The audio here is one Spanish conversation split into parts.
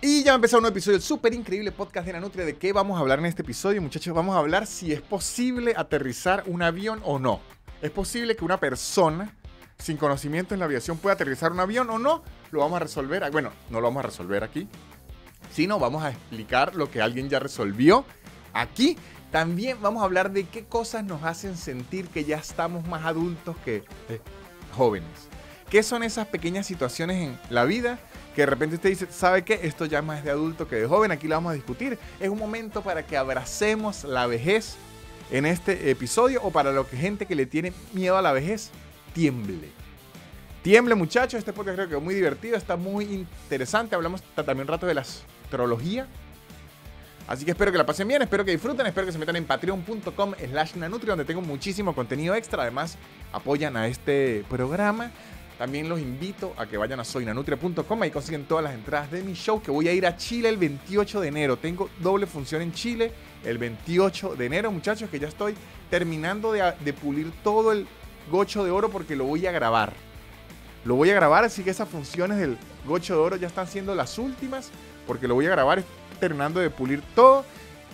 Y ya empezó un nuevo episodio súper increíble podcast de la nutria ¿De qué vamos a hablar en este episodio, muchachos? Vamos a hablar si es posible aterrizar un avión o no. ¿Es posible que una persona sin conocimiento en la aviación pueda aterrizar un avión o no? Lo vamos a resolver. Ah, bueno, no lo vamos a resolver aquí, sino vamos a explicar lo que alguien ya resolvió aquí. También vamos a hablar de qué cosas nos hacen sentir que ya estamos más adultos que eh, jóvenes. ¿Qué son esas pequeñas situaciones en la vida que de repente usted dice, ¿sabe qué? Esto ya es más de adulto que de joven, aquí lo vamos a discutir. Es un momento para que abracemos la vejez en este episodio o para lo que gente que le tiene miedo a la vejez, tiemble. Tiemble muchachos, este podcast creo que es muy divertido, está muy interesante, hablamos también un rato de la astrología. Así que espero que la pasen bien, espero que disfruten, espero que se metan en patreon.com slash nanutri donde tengo muchísimo contenido extra. Además, apoyan a este programa también los invito a que vayan a soynanutria.com y consiguen todas las entradas de mi show que voy a ir a Chile el 28 de enero. Tengo doble función en Chile el 28 de enero, muchachos, que ya estoy terminando de, pulir todo el gocho de oro porque lo voy a grabar. Lo voy a grabar, así que esas funciones del gocho de oro ya están siendo las últimas porque lo voy a grabar terminando de pulir todo.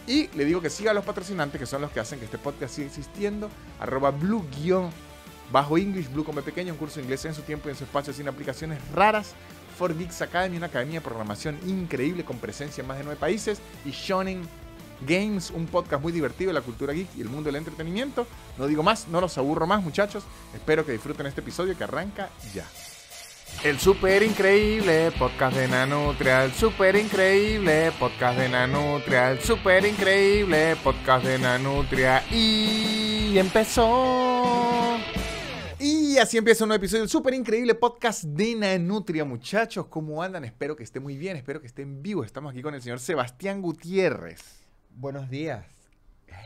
Y le digo que siga a los patrocinantes, que son los que hacen que este podcast siga existiendo. Arroba blue Bajo English Blue Come Pequeño, un curso de inglés en su tiempo y en su espacio sin aplicaciones raras. For Geeks Academy, una academia de programación increíble con presencia en más de nueve países. Y Shonen Games, un podcast muy divertido de la cultura geek y el mundo del entretenimiento. No digo más, no los aburro más, muchachos. Espero que disfruten este episodio que arranca ya. El super increíble podcast de Nanutria, el super increíble podcast de Nanutria, el super increíble podcast de Nanutria y empezó. Y así empieza un nuevo episodio del súper increíble podcast de Nutria. Muchachos, ¿cómo andan? Espero que esté muy bien, espero que estén vivo. Estamos aquí con el señor Sebastián Gutiérrez. Buenos días,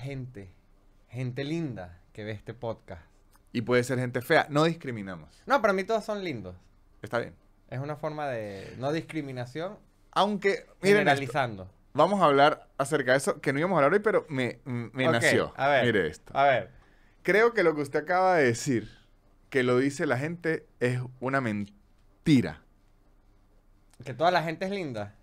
gente, gente linda que ve este podcast. Y puede ser gente fea, no discriminamos. No, para mí todos son lindos. Está bien. Es una forma de no discriminación. Aunque, miren generalizando. Vamos a hablar acerca de eso, que no íbamos a hablar hoy, pero me, nació. A ver, Mire esto. A ver. Creo que lo que usted acaba de decir que lo dice la gente es una mentira. Que toda la gente es linda.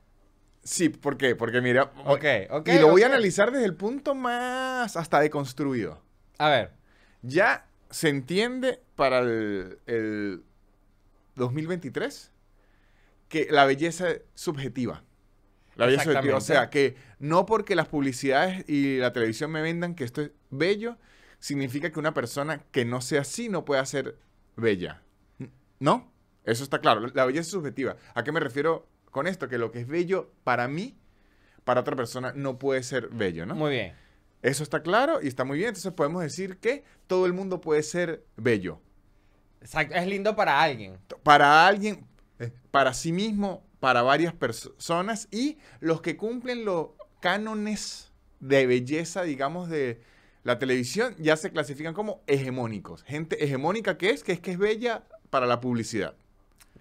Sí, ¿por qué? Porque mira. Ok, okay, y lo voy a analizar desde el punto más hasta deconstruido. A ver. Ya se entiende para el, 2023 que la belleza es subjetiva. La belleza subjetiva. O sea, que no porque las publicidades y la televisión me vendan que esto es bello, significa que una persona que no sea así no puede ser bella. ¿No? Eso está claro. La belleza es subjetiva. ¿A qué me refiero con esto? Que lo que es bello para mí, para otra persona, no puede ser bello, ¿no? Muy bien. Eso está claro y está muy bien. Entonces podemos decir que todo el mundo puede ser bello. Exacto. Es lindo para alguien. Para alguien, eh, para sí mismo, para varias personas y los que cumplen los cánones de belleza, digamos, de, la televisión ya se clasifican como hegemónicos. Gente hegemónica que es, que es que es bella para la publicidad.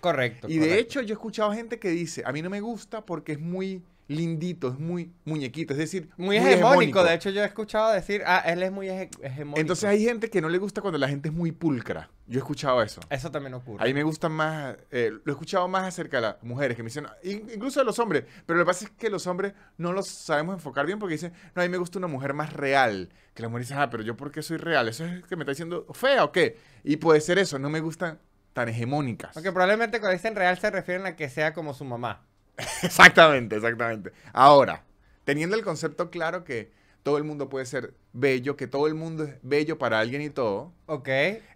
Correcto. Y de hecho yo he escuchado gente que dice, a mí no me gusta porque es muy lindito, es muy muñequito, es decir, muy, hegemónico. De hecho, yo he escuchado decir, ah, él es muy hegemónico. Entonces hay gente que no le gusta cuando la gente es muy pulcra. Yo he escuchado eso. Eso también ocurre. A mí me gusta más, eh, lo he escuchado más acerca de las mujeres que me dicen, incluso de los hombres, pero lo que pasa es que los hombres no los sabemos enfocar bien porque dicen, no, a mí me gusta una mujer más real. Que la mujer dice, ah, pero yo por qué soy real, eso es que me está diciendo fea o qué. Y puede ser eso, no me gustan tan hegemónicas. Porque probablemente cuando dicen real se refieren a que sea como su mamá. exactamente, exactamente. Ahora, teniendo el concepto claro que todo el mundo puede ser bello, que todo el mundo es bello para alguien y todo. Ok.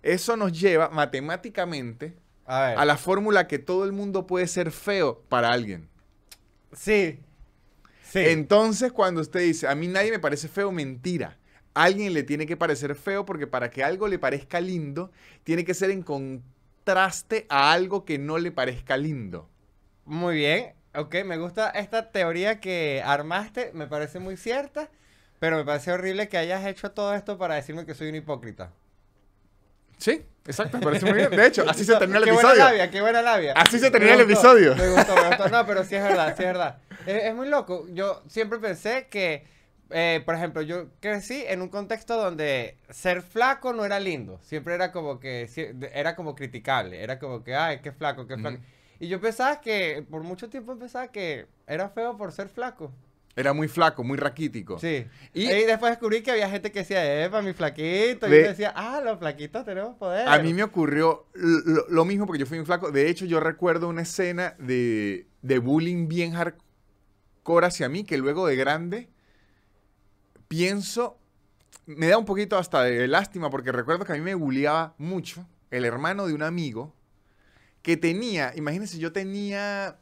Eso nos lleva matemáticamente a, la fórmula que todo el mundo puede ser feo para alguien. Sí. Sí. Entonces, cuando usted dice, a mí nadie me parece feo, mentira. alguien le tiene que parecer feo porque para que algo le parezca lindo, tiene que ser en contraste a algo que no le parezca lindo. Muy bien. Ok, me gusta esta teoría que armaste, me parece muy cierta, pero me parece horrible que hayas hecho todo esto para decirme que soy un hipócrita. Sí, exacto, me parece muy bien. De hecho, así se termina el episodio. Qué buena labia, qué buena labia. Así se termina el episodio. Me gustó, me gustó. No, pero sí es verdad, sí es verdad. Es, muy loco. Yo siempre pensé que, eh, por ejemplo, yo crecí en un contexto donde ser flaco no era lindo. Siempre era como que, era como criticable. Era como que, ay, qué flaco, qué flaco. Y yo pensaba que, por mucho tiempo pensaba que era feo por ser flaco. Era muy flaco, muy raquítico. Sí. Y, después descubrí que había gente que decía, epa, mi flaquito. y yo decía, ah, los flaquitos tenemos poder. A mí me ocurrió lo, mismo porque yo fui un flaco. De hecho, yo recuerdo una escena de, de bullying bien hardcore hacia mí que luego de grande pienso, me da un poquito hasta de lástima porque recuerdo que a mí me bulliaba mucho el hermano de un amigo que tenía, imagínense, yo tenía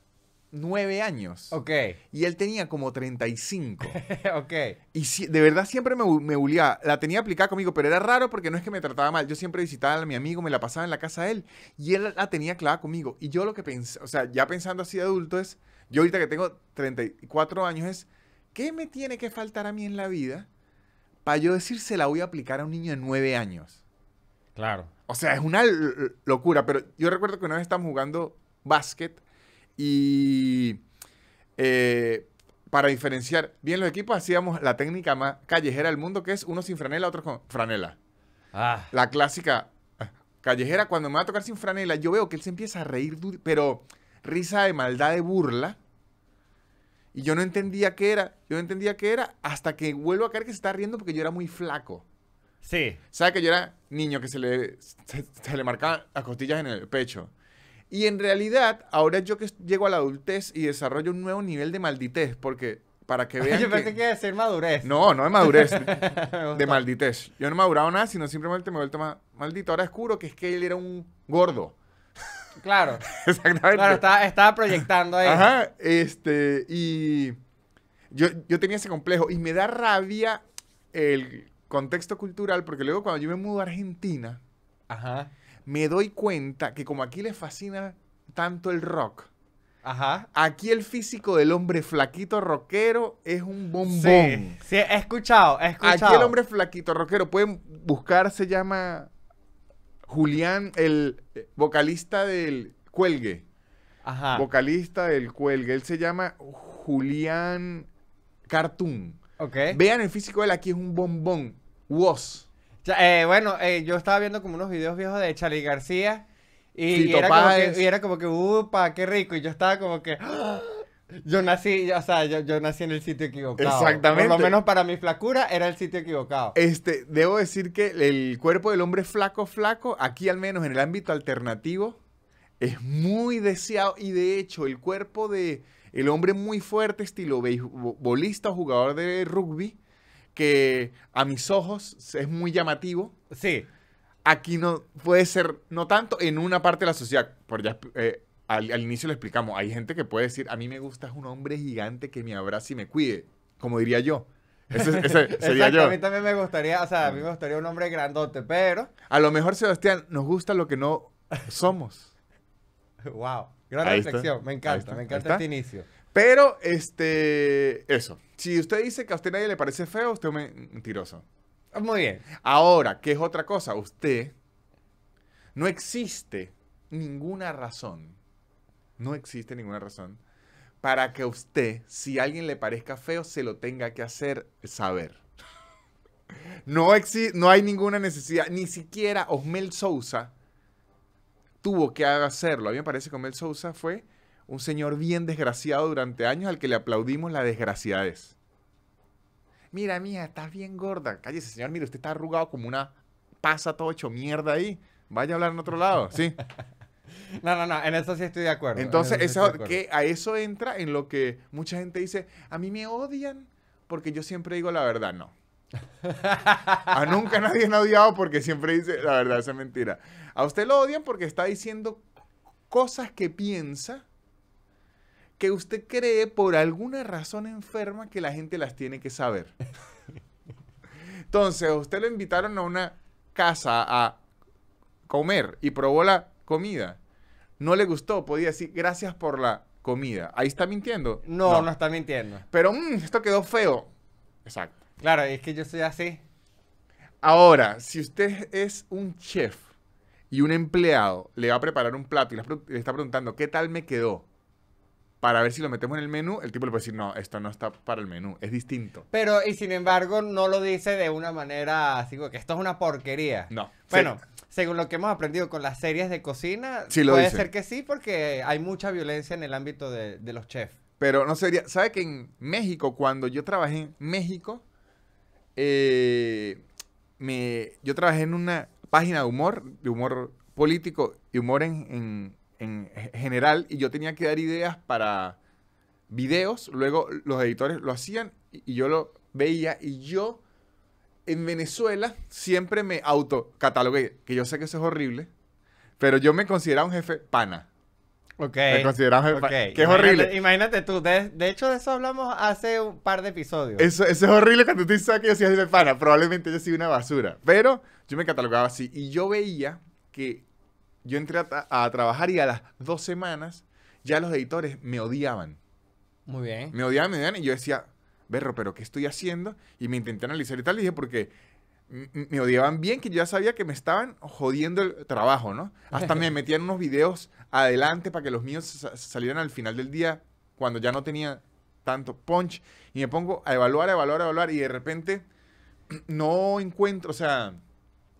nueve años. Ok. Y él tenía como 35. ok. Y de verdad siempre me, me La tenía aplicada conmigo, pero era raro porque no es que me trataba mal. Yo siempre visitaba a mi amigo, me la pasaba en la casa de él y él la tenía clavada conmigo. Y yo lo que pensé, o sea, ya pensando así de adulto es, yo ahorita que tengo 34 años es, ¿qué me tiene que faltar a mí en la vida para yo decir se la voy a aplicar a un niño de nueve años? Claro. O sea, es una locura. Pero yo recuerdo que una vez estábamos jugando básquet y eh, para diferenciar bien los equipos hacíamos la técnica más callejera del mundo, que es uno sin franela, otro con franela. Ah. La clásica ah, callejera, cuando me va a tocar sin franela, yo veo que él se empieza a reír, pero risa de maldad, de burla. Y yo no entendía qué era, yo no entendía qué era, hasta que vuelvo a creer que se está riendo porque yo era muy flaco. Sí. ¿Sabes que yo era niño que se le, se, le marcaban las costillas en el pecho? Y en realidad, ahora yo que llego a la adultez y desarrollo un nuevo nivel de malditez, porque para que vean. yo pensé que, iba a decir madurez. No, no es madurez, de, malditez. Yo no he madurado nada, sino simplemente me he vuelto más maldito. Ahora curo que es que él era un gordo. Claro. Exactamente. Claro, estaba, proyectando ahí. Ajá, este, y yo, yo tenía ese complejo y me da rabia el contexto cultural, porque luego cuando yo me mudo a Argentina, me doy cuenta que como aquí les fascina tanto el rock, Aquí el físico del hombre flaquito rockero es un bombón. Sí, he escuchado, he escuchado. Aquí el hombre flaquito rockero, pueden buscar, se llama Julián, el eh, vocalista del Cuelgue. Ajá. Vocalista del Cuelgue. Él se llama Julián Cartoon. Vean el físico de él aquí, es un bombón. Was. Eh, bueno, eh, yo estaba viendo como unos videos viejos de Charlie García. Y, era como que, upa, qué rico. Y yo estaba como que, yo nací, o sea, yo, nací en el sitio equivocado. Exactamente. Por lo menos para mi flacura era el sitio equivocado. Este, debo decir que el cuerpo del hombre flaco, flaco, aquí al menos en el ámbito alternativo, es muy deseado. Y de hecho, el cuerpo de el hombre muy fuerte, estilo beisbolista o jugador de rugby, que a mis ojos es muy llamativo. Sí. Aquí no puede ser, no tanto en una parte de la sociedad, por ya eh, al, inicio lo explicamos, hay gente que puede decir, a mí me gusta un hombre gigante que me abrace y me cuide, como diría yo. Ese, sería A mí también me gustaría, o sea, a mí me gustaría un hombre grandote, pero... A lo mejor, Sebastián, nos gusta lo que no somos. wow. Gran reflexión, me encanta, me encanta este inicio. Pero, este, eso. Si usted dice que a usted nadie le parece feo, usted es mentiroso. Muy bien. Ahora, ¿qué es otra cosa? Usted no existe ninguna razón. No existe ninguna razón para que usted, si alguien le parezca feo, se lo tenga que hacer saber. No, no hay ninguna necesidad, ni siquiera Osmel Sousa tuvo que hacerlo. A mí me parece que Mel Sousa fue un señor bien desgraciado durante años al que le aplaudimos la desgraciadez. Mira, mía, estás bien gorda. Cállese, señor. Mire, usted está arrugado como una pasa todo hecho mierda ahí. Vaya a hablar en otro lado, ¿sí? no, no, no. En eso sí estoy de acuerdo. Entonces, eso que a eso entra en lo que mucha gente dice, a mí me odian porque yo siempre digo la verdad. No. a nunca nadie me ha odiado porque siempre dice la verdad, esa es mentira. A usted lo odian porque está diciendo cosas que piensa que usted cree por alguna razón enferma que la gente las tiene que saber. Entonces, usted lo invitaron a una casa a comer y probó la comida. No le gustó, podía decir gracias por la comida. Ahí está mintiendo. No, no, está mintiendo. Pero mm, esto quedó feo. Exacto. Claro, es que yo soy así. Ahora, si usted es un chef y un empleado le va a preparar un plato y le está preguntando, ¿qué tal me quedó? Para ver si lo metemos en el menú, el tipo le puede decir, no, esto no está para el menú, es distinto. Pero, y sin embargo, no lo dice de una manera así, que esto es una porquería. No. Bueno, según lo que hemos aprendido con las series de cocina, puede ser que sí, porque hay mucha violencia en el ámbito de, de los chefs. Pero no sería, ¿sabe que en México, cuando yo trabajé en México, eh, me, yo trabajé en una página de humor, de humor político y humor en, general, y yo tenía que dar ideas para videos, luego los editores lo hacían y, yo lo veía y yo en Venezuela siempre me autocatalogué, que yo sé que eso es horrible, pero yo me consideraba un jefe pana. Ok. okay. Que es horrible. Imagínate tú, de, hecho de eso hablamos hace un par de episodios. Eso, es horrible cuando tú dices que yo soy de pana. Probablemente yo soy una basura. Pero yo me catalogaba así. Y yo veía que yo entré a, trabajar y a las dos semanas ya los editores me odiaban. Muy bien. Me odiaban, me odiaban. Y yo decía, berro, ¿pero qué estoy haciendo? Y me intenté analizar y tal. Y dije, porque me odiaban bien, que yo ya sabía que me estaban jodiendo el trabajo, ¿no? Hasta me metían unos videos adelante para que los míos salieran al final del día, cuando ya no tenía tanto punch, y me pongo a evaluar, a evaluar, a evaluar, y de repente no encuentro, o sea...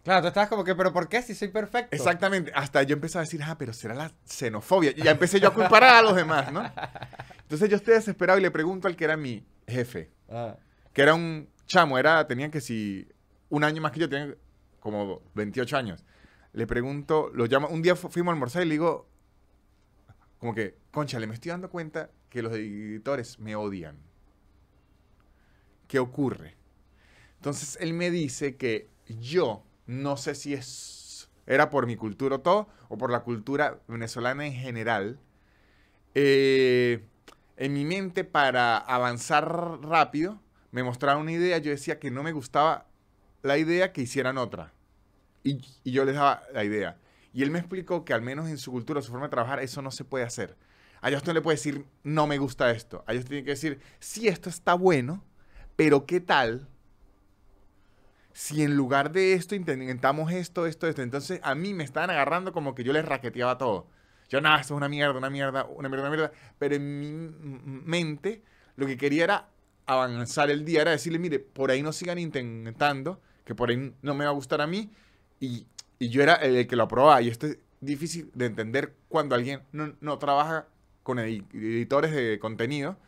Claro, tú estabas como que, pero ¿por qué si soy perfecto? Exactamente, hasta yo empecé a decir, ah, pero será la xenofobia, y ya empecé yo a culpar a los demás, ¿no? Entonces yo estoy desesperado y le pregunto al que era mi jefe, ah. que era un chamo, era, tenía que si un año más que yo, tengo como 28 años. Le pregunto, lo llamo, un día fuimos a almorzar y le digo, como que, concha, le me estoy dando cuenta que los editores me odian. ¿Qué ocurre? Entonces él me dice que yo no sé si es, era por mi cultura o todo, o por la cultura venezolana en general. Eh, en mi mente, para avanzar rápido, me mostraba una idea, yo decía que no me gustaba la idea que hicieran otra. Y, yo les daba la idea. Y él me explicó que al menos en su cultura, su forma de trabajar, eso no se puede hacer. Allá usted le puede decir, no me gusta esto. a ellos tiene que decir, sí, esto está bueno, pero ¿qué tal si en lugar de esto intentamos esto, esto, esto? Entonces a mí me estaban agarrando como que yo les raqueteaba todo. Yo, nada, esto es una mierda, una mierda, una mierda, una mierda. Pero en mi mente lo que quería era avanzar el día, era decirle, mire, por ahí no sigan intentando, que por ahí no me va a gustar a mí y, yo era el que lo aprobaba. Y esto es difícil de entender cuando alguien no, trabaja con editores de contenido,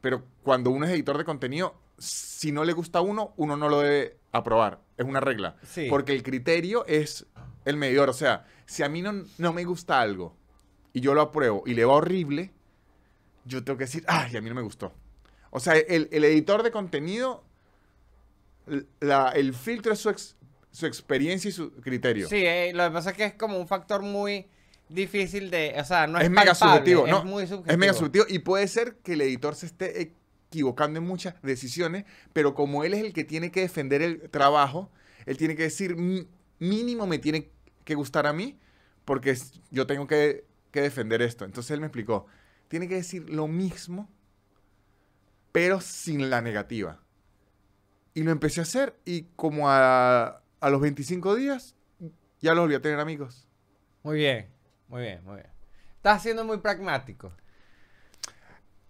pero cuando uno es editor de contenido, si no le gusta a uno, uno no lo debe aprobar. Es una regla. Porque el criterio es el medidor. O sea, si a mí no, me gusta algo y yo lo apruebo y le va horrible, yo tengo que decir, ay, a mí no me gustó. O sea, el, el editor de contenido el filtro es su, su experiencia y su criterio. Sí, eh, lo que pasa es que es como un factor muy difícil de, o sea, no es, es mega subjetivo, es subjetivo. Es mega subjetivo y puede ser que el editor se esté equivocando en muchas decisiones, pero como él es el que tiene que defender el trabajo, él tiene que decir mínimo me tiene que gustar a mí porque yo tengo que defender esto. Entonces él me explicó, tiene que decir lo mismo, pero sin la negativa. Y lo empecé a hacer y como a, los 25 días ya lo volví a tener amigos. Muy bien, muy bien, muy bien. Estás siendo muy pragmático.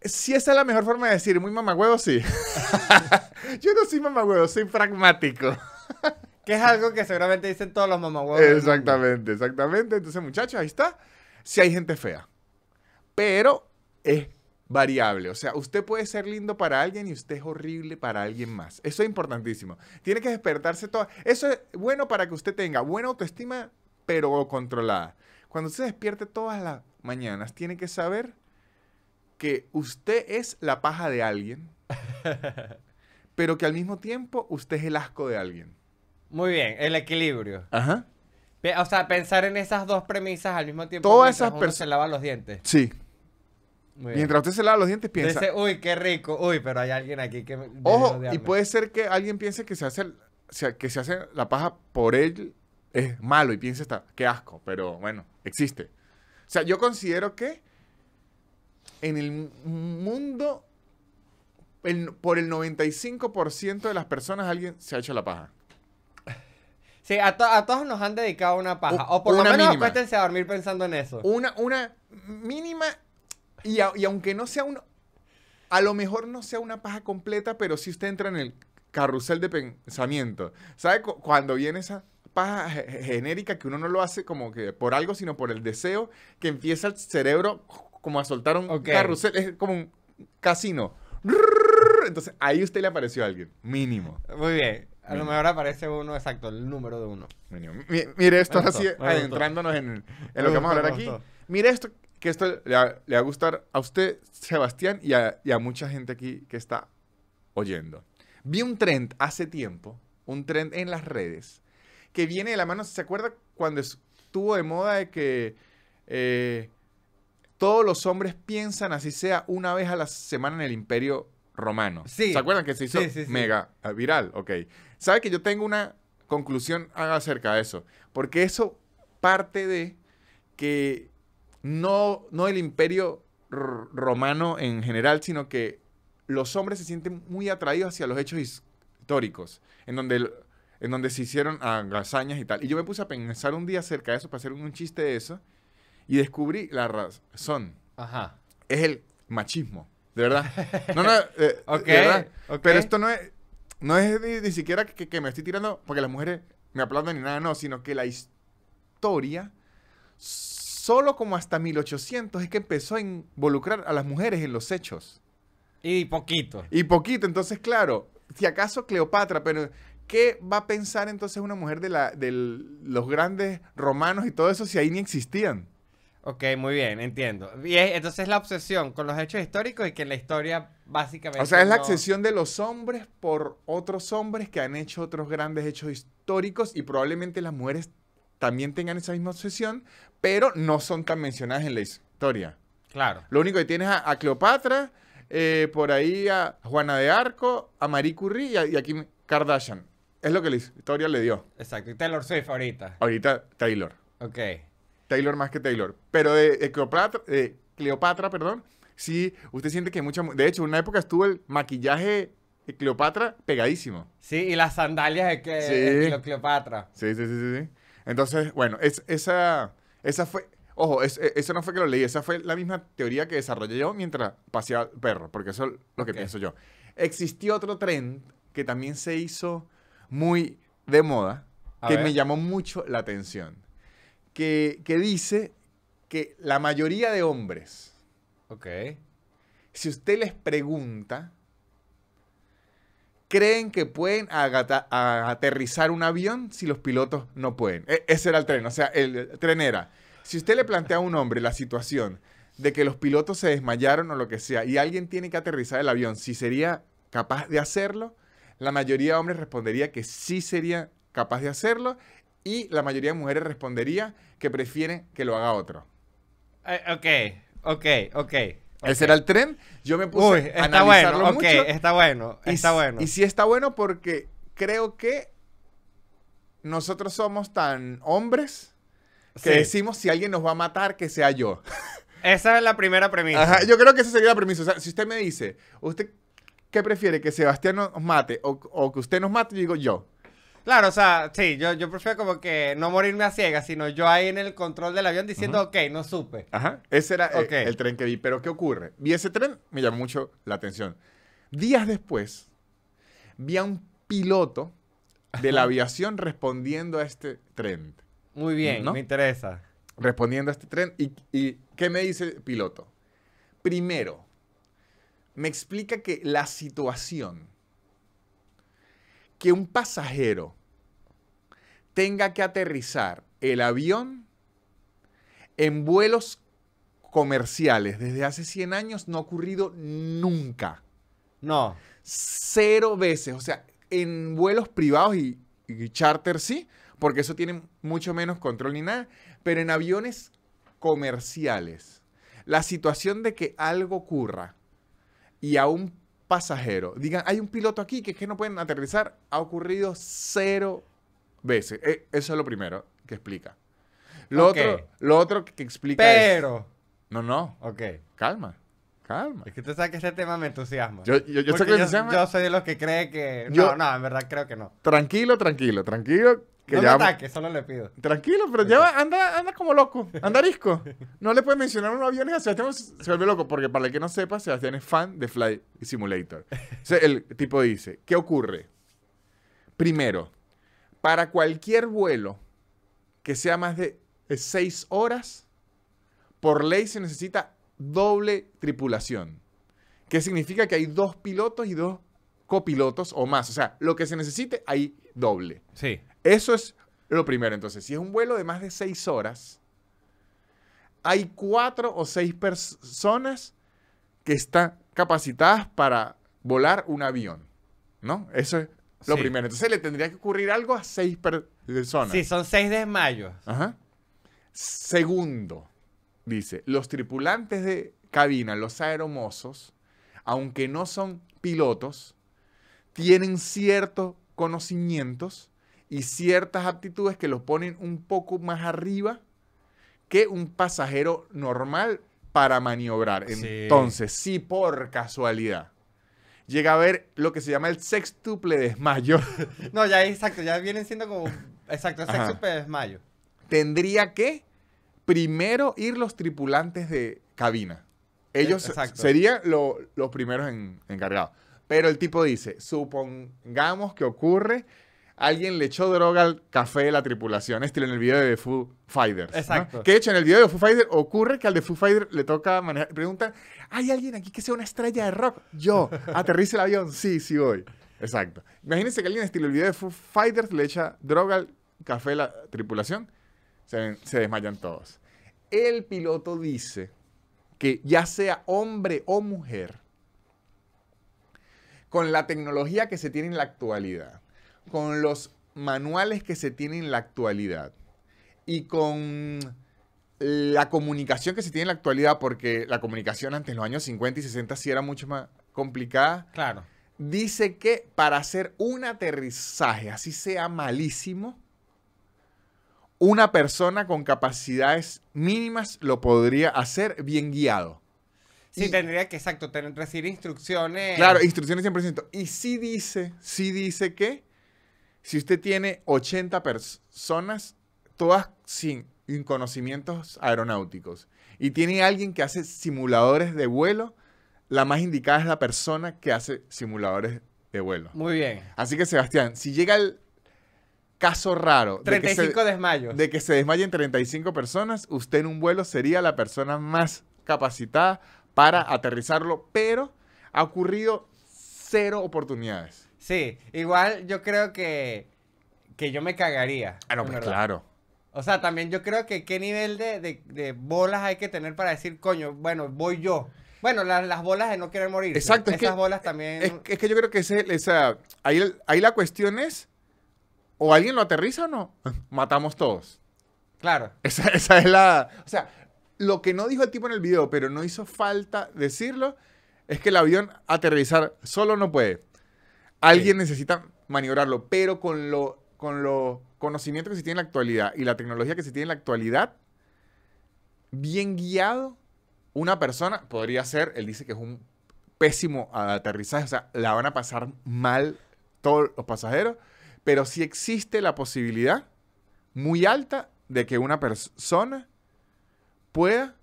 Si esa es la mejor forma de decir, muy mamagüevo, sí. Yo no soy mamagüevo, soy pragmático. que es algo que seguramente dicen todos los mamagüevos. Exactamente, exactamente. Entonces, muchachos, ahí está. Si hay gente fea. Pero es variable. O sea, usted puede ser lindo para alguien y usted es horrible para alguien más. Eso es importantísimo. Tiene que despertarse todo. Eso es bueno para que usted tenga buena autoestima, pero controlada. Cuando usted se despierte todas las mañanas, tiene que saber que usted es la paja de alguien, pero que al mismo tiempo usted es el asco de alguien. Muy bien, el equilibrio. Ajá. O sea, pensar en esas dos premisas al mismo tiempo. Todas esas personas se lavan los dientes. Sí, Mientras usted se lava los dientes, piensa. uy, qué rico, uy, pero hay alguien aquí que. Ojo, y puede ser que alguien piense que se hace, que se hace la paja por él es malo y piensa, está, qué asco, pero bueno, existe. O sea, yo considero que en el mundo, por el 95% de las personas, alguien se ha hecho la paja. Sí, a, todos nos han dedicado una paja. O, por lo menos mínima. a dormir pensando en eso. Una, una mínima y, aunque no sea uno... A lo mejor no sea una paja completa, pero si sí usted entra en el carrusel de pensamiento. ¿Sabe cuando viene esa paja genérica que uno no lo hace como que por algo, sino por el deseo que empieza el cerebro como a soltar un carrusel? Es como un casino. Entonces ahí usted le apareció a alguien, mínimo. Muy bien. A lo mejor aparece uno, exacto, el número de uno. Mire, esto así, adentrándonos en lo que vamos a hablar aquí. Mire esto que esto le va, a gustar a usted, Sebastián, y a, mucha gente aquí que está oyendo. Vi un trend hace tiempo, un trend en las redes, que viene de la mano, ¿se acuerda cuando estuvo de moda de que eh, todos los hombres piensan, así sea, una vez a la semana en el imperio romano? Sí. ¿Se acuerdan que se hizo mega viral? Ok. ¿Sabe que yo tengo una conclusión acerca de eso? Porque eso parte de que no, no el imperio romano en general, sino que los hombres se sienten muy atraídos hacia los hechos históricos, en donde, en donde se hicieron hazañas y tal. Y yo me puse a pensar un día acerca de eso, para hacer un chiste de eso, y descubrí la razón. Ajá. Es el machismo, de verdad. No, no, eh, verdad. Pero esto no es, ni, siquiera que, que, me estoy tirando porque las mujeres me aplauden ni nada, no, sino que la historia solo como hasta 1800 es que empezó a involucrar a las mujeres en los hechos. Y poquito. Y poquito, entonces claro, si acaso Cleopatra, pero ¿qué va a pensar entonces una mujer de, la, de los grandes romanos y todo eso si ahí ni existían? Ok, muy bien, entiendo. Y es, entonces la obsesión con los hechos históricos y que la historia básicamente... O sea, es la obsesión de los hombres por otros hombres que han hecho otros grandes hechos históricos y probablemente las mujeres también tengan esa misma obsesión, pero no son tan mencionadas en la historia. Claro. Lo único que tienes a, Cleopatra, eh, por ahí a Juana de Arco, a Marie Curie y, aquí Kardashian. Es lo que la historia le dio. Exacto. Y Taylor Swift ahorita. Ahorita Taylor. Ok. Taylor más que Taylor. Pero de, Cleopatra, perdón, sí, usted siente que mucha... De hecho, en una época estuvo el maquillaje de Cleopatra pegadísimo. Sí, y las sandalias de, que, Cleopatra. sí, sí, sí. sí. Entonces, bueno, esa, esa fue... Ojo, e, eso no fue que lo leí, esa fue la misma teoría que desarrollé yo mientras paseaba perro, porque eso es lo que pienso yo. Existió otro trend que también se hizo muy de moda, que me llamó mucho la atención, que, dice que la mayoría de hombres, si usted les pregunta creen que pueden aterrizar un avión si los pilotos no pueden. E, ese era el tren, o sea, el tren era, si usted le plantea a un hombre la situación de que los pilotos se desmayaron o lo que sea y alguien tiene que aterrizar el avión, si sería capaz de hacerlo, la mayoría de hombres respondería que sí sería capaz de hacerlo y la mayoría de mujeres respondería que prefiere que lo haga otro. Eh, ok, ok, ok. Ese era el tren. Yo me puse a analizarlo bueno, mucho. Está bueno, está y, bueno. Y sí está bueno porque creo que nosotros somos tan hombres que decimos si alguien nos va a matar que sea yo. Esa es la primera premisa. yo creo que esa sería la premisa. O sea, si usted me dice, ¿usted qué prefiere? ¿Que Sebastián nos mate o, o que usted nos mate? Yo digo yo. Claro, o sea, sí, yo, yo prefiero como que no morirme a ciegas, sino yo ahí en el control del avión diciendo, ok, no supe. Ajá, ese era eh, el, tren que vi. Pero ¿qué ocurre? Vi ese tren, me llamó mucho la atención. Días después, vi a un piloto de la aviación respondiendo a este tren. Muy bien, ¿no? me interesa. Respondiendo a este tren. ¿Y, ¿Y qué me dice el piloto? Primero, me explica que la situación que un pasajero tenga que aterrizar el avión en vuelos comerciales desde hace 100 años no ha ocurrido nunca. No. Cero veces. O sea, en vuelos privados y, charter sí, porque eso tiene mucho menos control ni nada, pero en aviones comerciales, la situación de que algo ocurra y a un pasajero. Digan, hay un piloto aquí que es que no pueden aterrizar. Ha ocurrido cero veces. E, eso es lo primero que explica. Lo, otro, lo otro que explica Pero... No, no. Ok. Calma. Calma. Es que tú sabes que este tema me entusiasma. Yo, sé que me entusiasma. yo soy de los que cree que... no, no, en verdad creo que no. Tranquilo, tranquilo, tranquilo no ataque, solo le pido. Tranquilo, pero ya anda, anda como loco, anda risco. No le puedes mencionar unos aviones a Sebastián, se vuelve loco, porque para el que no sepa, Sebastián es fan de Flight Simulator. el tipo dice, ¿qué ocurre? Primero, para cualquier vuelo que sea más de seis horas, por ley se necesita doble tripulación. ¿Qué significa que hay dos pilotos y dos copilotos o más. O sea, lo que se necesite, hay doble. Sí. Eso es lo primero. Entonces, si es un vuelo de más de seis horas, hay cuatro o seis personas que están capacitadas para volar un avión, ¿no? Eso es lo primero. Entonces le tendría que ocurrir algo a seis personas. Sí, son seis desmayos. Segundo, dice, los tripulantes de cabina, los aeromosos, aunque no son pilotos, tienen ciertos conocimientos y ciertas aptitudes que los ponen un poco más arriba que un pasajero normal para maniobrar. Entonces, si por casualidad llega a ver lo que se llama el sextuple desmayo. No, ya exacto, ya vienen siendo como exacto, el sextuple desmayo. Tendría que primero ir los tripulantes de cabina. Ellos serían los primeros encargados. Pero el tipo dice, supongamos que ocurre alguien le echó droga al café de la tripulación, estilo en el video de Foo Fighters. Exacto. Que hecho, en el video de Foo Fighters ocurre que al de Foo Fighters le toca manejar. ¿hay alguien aquí que sea una estrella de rock? Yo, aterrice el avión, sí, sí voy. Exacto. Imagínense que alguien estilo el video de Foo Fighters le echa droga al café de la tripulación, se desmayan todos. El piloto dice que ya sea hombre o mujer, con la tecnología que se tiene en la actualidad, con los manuales que se tienen en la actualidad y con la comunicación que se tiene en la actualidad, porque la comunicación antes, en los años 50 y 60, sí era mucho más complicada. Claro. Dice que para hacer un aterrizaje, así sea malísimo, una persona con capacidades mínimas lo podría hacer bien guiado. Sí, tendría que, exacto, tener, recibir instrucciones. Claro, instrucciones 100%. Y sí dice, sí dice que si usted tiene 80 personas, todas sin conocimientos aeronáuticos, y tiene alguien que hace simuladores de vuelo, la más indicada es la persona que hace simuladores de vuelo. Muy bien. Así que, Sebastián, si llega el caso raro. de que se, De que se desmayen 35 personas, usted en un vuelo sería la persona más capacitada para aterrizarlo, pero ha ocurrido cero oportunidades. Sí, igual yo creo que, yo me cagaría. Ah, no, pues claro. O sea, también yo creo que qué nivel de, bolas hay que tener para decir, coño, bueno, voy yo. Bueno, las bolas de no querer morir. Exacto. Esas bolas también. Es, que yo creo que ese, ahí, ahí la cuestión es, o alguien lo aterriza o no, matamos todos. Claro. Esa, esa es la... O sea, lo que no dijo el tipo en el video, pero no hizo falta decirlo, es que el avión aterrizar solo no puede. Alguien necesita maniobrarlo, pero con lo, con conocimiento que se tiene en la actualidad y la tecnología que se tiene en la actualidad, bien guiado, una persona podría ser, él dice que es un pésimo aterrizaje, o sea, la van a pasar mal todos los pasajeros, pero sí existe la posibilidad muy alta de que una persona pueda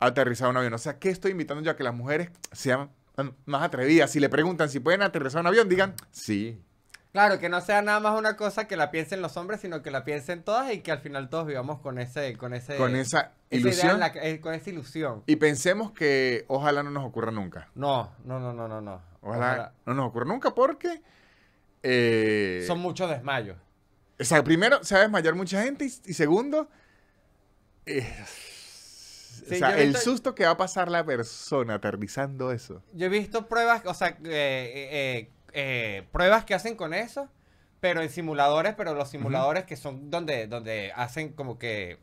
aterrizar un avión. O sea, ¿qué estoy invitando yo a que las mujeres sean más atrevidas. Si le preguntan si pueden aterrizar un avión, digan sí. Claro, que no sea nada más una cosa que la piensen los hombres, sino que la piensen todas y que al final todos vivamos con ese, con ese, con esa ilusión, eh, con ilusión. Y pensemos que ojalá no nos ocurra nunca. No, no, no, no, no, no. Ojalá, no nos ocurra nunca porque eh, son muchos desmayos. O sea, primero se va a desmayar mucha gente y, segundo eh, o sea, el susto que va a pasar la persona aterrizando eso. Yo he visto pruebas, o sea, eh, eh, eh, pruebas que hacen con eso, pero en simuladores, pero los simuladores que son donde, donde hacen como que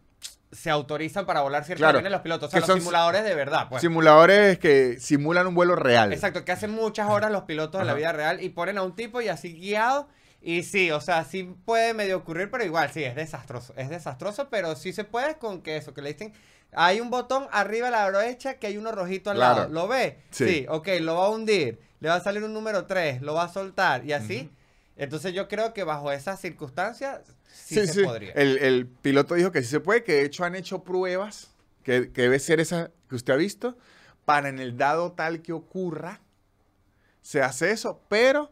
se autorizan para volar ciertos los pilotos. O sea, los simuladores de verdad. Pues. Simuladores que simulan un vuelo real. Exacto, que hacen muchas horas los pilotos en la vida real y ponen a un tipo y así guiado. Y sí, o sea, sí puede medio ocurrir, pero igual, sí, es desastroso. Es desastroso, pero sí se puede con que eso, que le dicen hay un botón arriba de la brocha que hay uno rojito al lado. ¿Lo ve? Sí. Ok, lo va a hundir. Le va a salir un número 3, lo va a soltar y así. Entonces yo creo que bajo esas circunstancias sí, se podría. El, piloto dijo que sí se puede, que de hecho han hecho pruebas, que, que debe ser esa que usted ha visto, para en el dado tal que ocurra, se hace eso, pero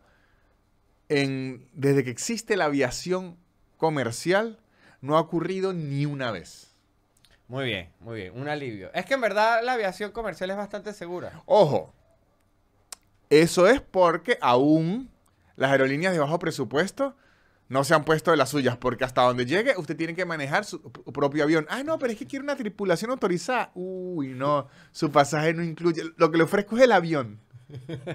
en, desde que existe la aviación comercial, no ha ocurrido ni una vez. Muy bien, muy bien. Un alivio. Es que en verdad la aviación comercial es bastante segura. Ojo, eso es porque aún las aerolíneas de bajo presupuesto no se han puesto de las suyas, porque hasta donde llegue usted tiene que manejar su propio avión. Ah, no, pero es que quiere una tripulación autorizada. Uy, no, su pasaje no incluye. Lo que le ofrezco es el avión.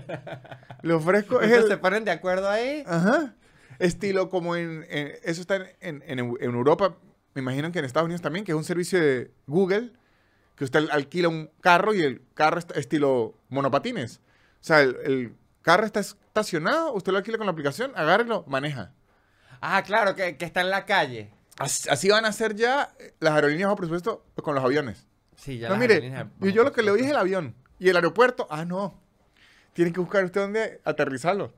Le ofrezco es ¿Se ponen de acuerdo ahí? Ajá. Estilo como en... eso está en Europa, me imagino que en Estados Unidos también, que es un servicio de Google, que usted alquila un carro y el carro está estilo monopatines. O sea, el, carro está estacionado, usted lo alquila con la aplicación, agárrelo, maneja. Ah, claro, que, está en la calle. Así, van a ser ya las aerolíneas, por supuesto, pues, con los aviones. Sí, ya. No, mire, y yo lo que le doy es el avión. Y el aeropuerto, ah, no. Tienen que buscar usted dónde aterrizarlo.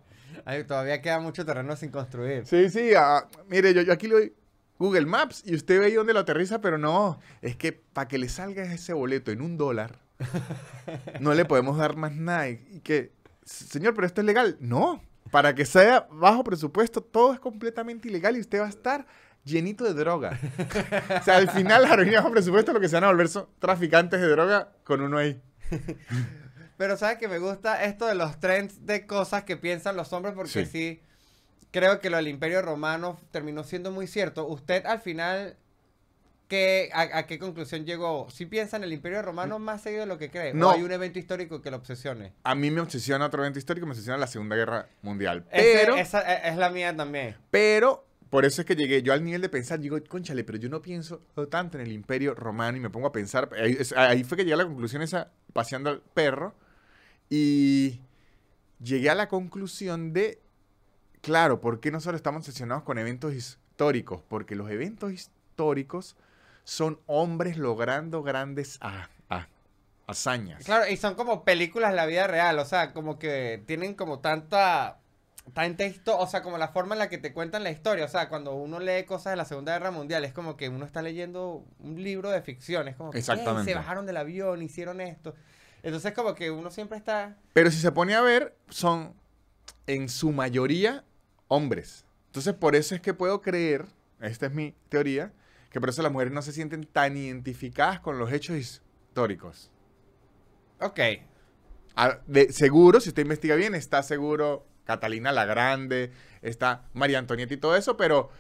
todavía queda mucho terreno sin construir. Sí, sí. Ah, mire, yo, yo aquí le doy Google Maps y usted ve ahí dónde lo aterriza, pero no, es que para que le salga ese boleto en un dólar, no le podemos dar más nada. Y que, señor, pero esto es legal. No, para que sea bajo presupuesto, todo es completamente ilegal y usted va a estar llenito de droga. o sea, al final la bajo presupuesto lo que se van a volver traficantes de droga con uno ahí. Pero sabes que me gusta esto de los trends de cosas que piensan los hombres porque sí creo que lo del Imperio Romano terminó siendo muy cierto. Usted al final, ¿qué, a, qué conclusión llegó? Si piensa en el Imperio Romano mm. más seguido de lo que cree? No. hay un evento histórico que lo obsesione? A mí me obsesiona otro evento histórico, me obsesiona la Segunda Guerra Mundial. Pero, esa e, es la mía también. Pero por eso es que llegué yo al nivel de pensar, digo, conchale, pero yo no pienso tanto en el imperio romano y me pongo a pensar, ahí, ahí, fue que llegué a la conclusión esa, paseando al perro, y llegué a la conclusión de claro, ¿por qué nosotros estamos obsesionados con eventos históricos? Porque los eventos históricos son hombres logrando grandes hazañas. Claro, y son como películas de la vida real, o sea, como que tienen como tanta tanta historia, o sea, como la forma en la que te cuentan la historia, o sea, cuando uno lee cosas de la Segunda Guerra Mundial, es como que uno está leyendo un libro de ficción, es como que se bajaron del avión, hicieron esto. Entonces como que uno siempre está... Pero si se pone a ver, son en su mayoría hombres. Entonces, por eso es que puedo creer, esta es mi teoría, que por eso las mujeres no se sienten tan identificadas con los hechos históricos. Ok. Ah, de, seguro, si usted investiga bien, está seguro Catalina la Grande, está María Antonieta y todo eso, pero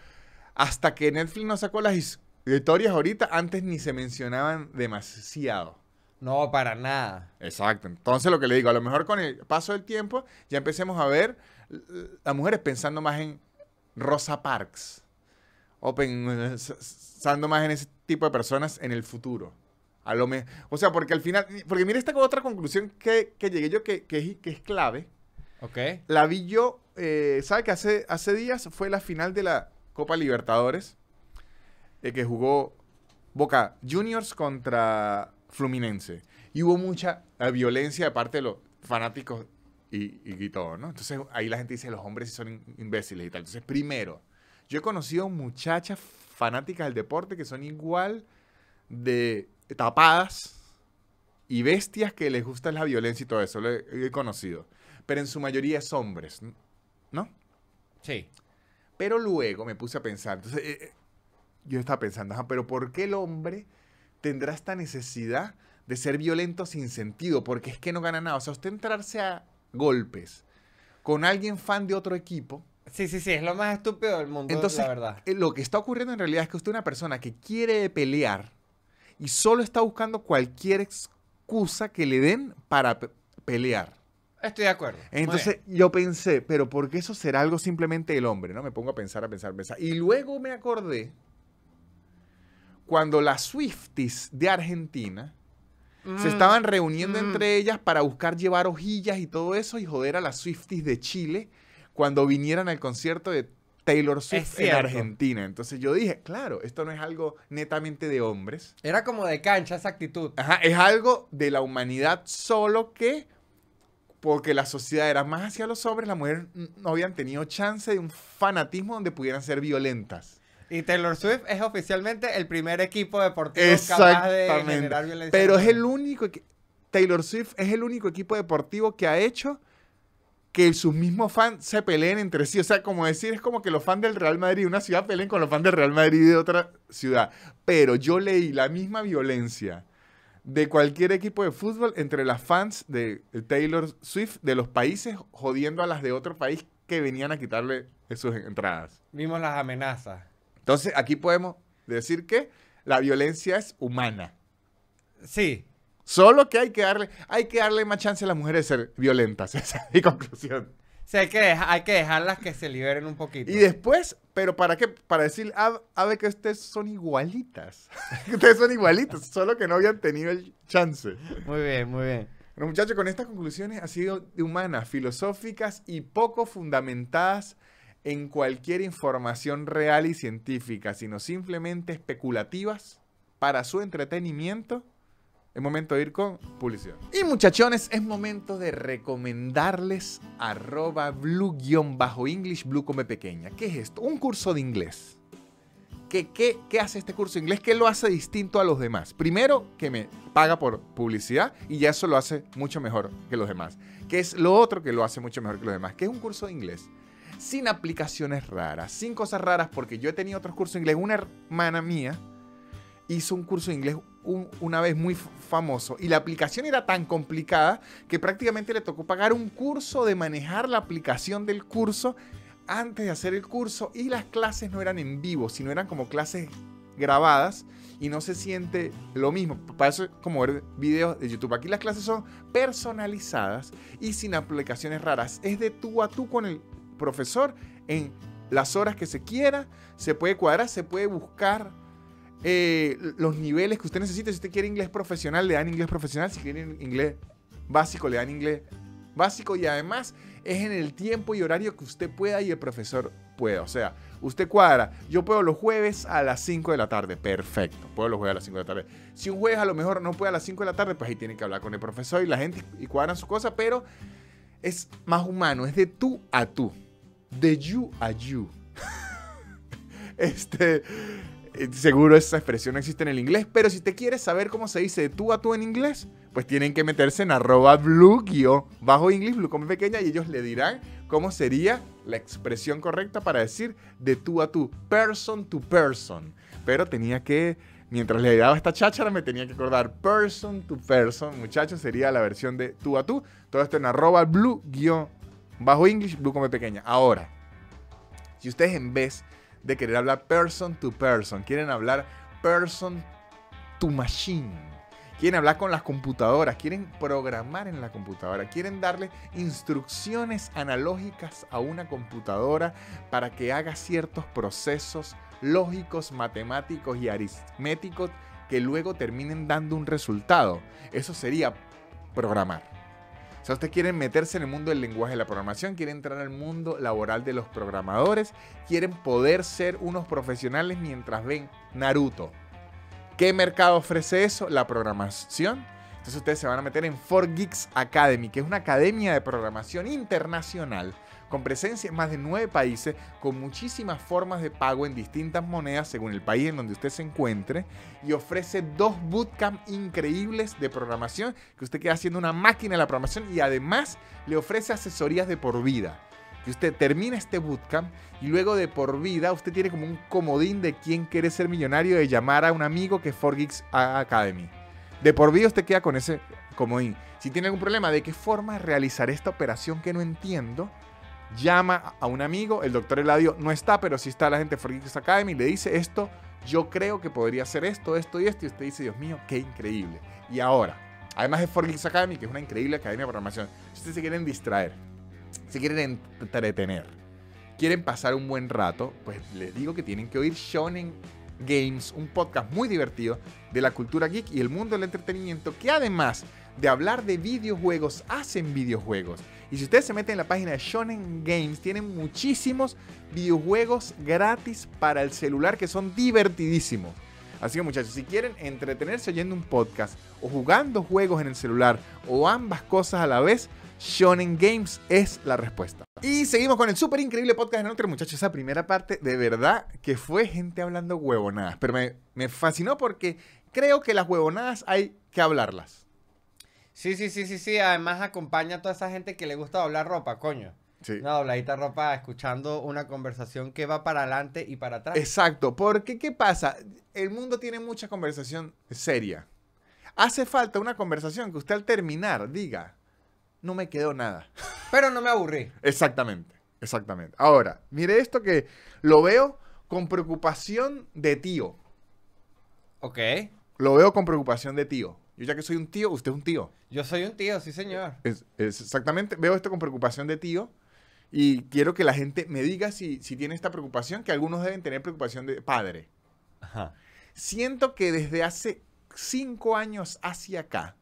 hasta que Netflix no sacó las historias ahorita, antes ni se mencionaban demasiado. No, para nada. Exacto. Entonces lo que le digo, a lo mejor con el paso del tiempo ya empecemos a ver las mujeres pensando más en Rosa Parks o pensando más en ese tipo de personas en el futuro. A lo o sea, porque al final, porque mira esta otra conclusión que, llegué yo que, que, es, clave. Ok. La vi yo, eh, ¿sabe que hace, hace días fue la final de la Copa Libertadores eh, que jugó Boca Juniors contra Fluminense. Y hubo mucha eh, violencia de parte de los fanáticos y, y, todo, ¿no? Entonces ahí la gente dice, los hombres sí son imbéciles y tal. Entonces, primero, yo he conocido muchachas fanáticas del deporte que son igual de tapadas y bestias que les gusta la violencia y todo eso, lo he, conocido. Pero en su mayoría es hombres, ¿no? Sí. Pero luego me puse a pensar, entonces eh, eh, yo estaba pensando, pero ¿por qué el hombre tendrá esta necesidad de ser violento sin sentido? Porque es que no gana nada. O sea, usted entrarse a, golpes con alguien fan de otro equipo. Sí, sí, sí, es lo más estúpido del mundo, Entonces, verdad. Eh, lo que está ocurriendo en realidad es que usted es una persona que quiere pelear y solo está buscando cualquier excusa que le den para pelear. Estoy de acuerdo. Entonces yo pensé, pero ¿por qué eso será algo simplemente el hombre? ¿no? Me pongo a pensar, a pensar, a pensar. Y luego me acordé cuando las Swifties de Argentina se mm. estaban reuniendo mm. entre ellas para buscar llevar hojillas y todo eso y joder a las Swifties de Chile cuando vinieran al concierto de Taylor Swift en Argentina. Entonces yo dije, claro, esto no es algo netamente de hombres. Era como de cancha esa actitud. Ajá, es algo de la humanidad, solo que porque la sociedad era más hacia los hombres, las mujeres no habían tenido chance de un fanatismo donde pudieran ser violentas. Y Taylor Swift es oficialmente el primer equipo deportivo capaz de generar violencia. Pero es el único. Taylor Swift es el único equipo deportivo que ha hecho que sus mismos fans se peleen entre sí. O sea, como decir, es como que los fans del Real Madrid de una ciudad peleen con los fans del Real Madrid de otra ciudad. Pero yo leí la misma violencia de cualquier equipo de fútbol entre las fans de Taylor Swift de los países jodiendo a las de otro país que venían a quitarle sus entradas. Vimos las amenazas. Entonces, aquí podemos decir que la violencia es humana. Sí. Solo que hay que darle, hay que darle más chance a las mujeres de ser violentas. Esa es mi conclusión. hay que, dejarlas que se liberen un poquito. Y después, pero ¿para qué? Para decir, a, ah, ver ah, que ustedes son igualitas. ustedes son igualitas, solo que no habían tenido el chance. Muy bien, muy bien. Bueno, muchachos, con estas conclusiones ha sido humanas, filosóficas y poco fundamentadas en cualquier información real y científica, sino simplemente especulativas para su entretenimiento, es momento de ir con publicidad. Y muchachones, es momento de recomendarles arroba blue-english, blue come pequeña. ¿Qué es esto? Un curso de inglés. ¿Qué, qué, qué hace este curso de inglés? ¿Qué lo hace distinto a los demás? Primero, que me paga por publicidad y ya eso lo hace mucho mejor que los demás. ¿Qué es lo otro que lo hace mucho mejor que los demás? Que es un curso de inglés sin aplicaciones raras, sin cosas raras, porque yo he tenido otros cursos de inglés. Una hermana mía hizo un curso de inglés una vez muy famoso y la aplicación era tan complicada que prácticamente le tocó pagar un curso de manejar la aplicación del curso antes de hacer el curso y las clases no eran en vivo, sino eran como clases grabadas y no se siente lo mismo. Para eso es como ver videos de YouTube. Aquí las clases son personalizadas y sin aplicaciones raras. Es de tú a tú con el profesor en las horas que se quiera, se puede cuadrar, se puede buscar eh, los niveles que usted necesite. Si usted quiere inglés profesional, le dan inglés profesional. Si quiere inglés básico, le dan inglés básico. Y además es en el tiempo y horario que usted pueda y el profesor pueda. O sea, usted cuadra. Yo puedo los jueves a las 5 de la tarde. Perfecto. Puedo los jueves a las 5 de la tarde. Si un jueves a lo mejor no puede a las 5 de la tarde, pues ahí tiene que hablar con el profesor y la gente y cuadran su cosa. Pero es más humano. Es de tú a tú de you a you. este, eh, seguro esa expresión no existe en el inglés, pero si te quieres saber cómo se dice de tú a tú en inglés, pues tienen que meterse en arroba blue guión bajo inglés, blue pequeña, y ellos le dirán cómo sería la expresión correcta para decir de tú a tú, person to person. Pero tenía que, mientras le daba esta cháchara, me tenía que acordar person to person, muchachos, sería la versión de tú a tú. Todo esto en arroba blue guión Bajo English, Blue Come Pequeña. Ahora, si ustedes en vez de querer hablar person to person, quieren hablar person to machine, quieren hablar con las computadoras, quieren programar en la computadora, quieren darle instrucciones analógicas a una computadora para que haga ciertos procesos lógicos, matemáticos y aritméticos que luego terminen dando un resultado. Eso sería programar. Si sea, quieren meterse en el mundo del lenguaje de la programación, quieren entrar al mundo laboral de los programadores, quieren poder ser unos profesionales mientras ven Naruto. ¿Qué mercado ofrece eso? La programación. Entonces ustedes se van a meter en 4Geeks Academy, que es una academia de programación internacional con presencia en más de nueve países, con muchísimas formas de pago en distintas monedas según el país en donde usted se encuentre, y ofrece dos bootcamps increíbles de programación, que usted queda haciendo una máquina de la programación y además le ofrece asesorías de por vida que usted termina este bootcamp y luego de por vida usted tiene como un comodín de quién quiere ser millonario de llamar a un amigo que 4Geeks Academy. De por vida usted queda con ese comodín. Si tiene algún problema de qué forma realizar esta operación que no entiendo, llama a un amigo, el doctor Eladio no está, pero sí está la gente de Freaks Academy, le dice esto, yo creo que podría ser esto, esto y esto, y usted dice, Dios mío, qué increíble. Y ahora, además de Geeks Academy, que es una increíble academia de programación, si ustedes se quieren distraer, se si quieren entretener, quieren pasar un buen rato, pues les digo que tienen que oír Shonen Games, un podcast muy divertido de la cultura geek y el mundo del entretenimiento, que además de hablar de videojuegos, hacen videojuegos. Y si ustedes se meten en la página de Shonen Games, tienen muchísimos videojuegos gratis para el celular que son divertidísimos. Así que muchachos, si quieren entretenerse oyendo un podcast o jugando juegos en el celular o ambas cosas a la vez, Shonen Games es la respuesta. Y seguimos con el súper increíble podcast de otro muchachos. Esa primera parte, de verdad, que fue gente hablando huevonadas. Pero me, me fascinó porque creo que las huevonadas hay que hablarlas. Sí, sí, sí, sí, sí. Además acompaña a toda esa gente que le gusta doblar ropa, coño. Sí. Una dobladita ropa escuchando una conversación que va para adelante y para atrás. Exacto, porque ¿qué pasa? El mundo tiene mucha conversación seria. Hace falta una conversación que usted al terminar diga, no me quedó nada. Pero no me aburrí. Exactamente, exactamente. Ahora, mire esto que lo veo con preocupación de tío. Ok. Lo veo con preocupación de tío. Yo ya que soy un tío, usted es un tío. Yo soy un tío, sí señor. Es, exactamente, veo esto con preocupación de tío y quiero que la gente me diga si, tiene esta preocupación, que algunos deben tener preocupación de padre. Siento que desde hace cinco años hacia acá,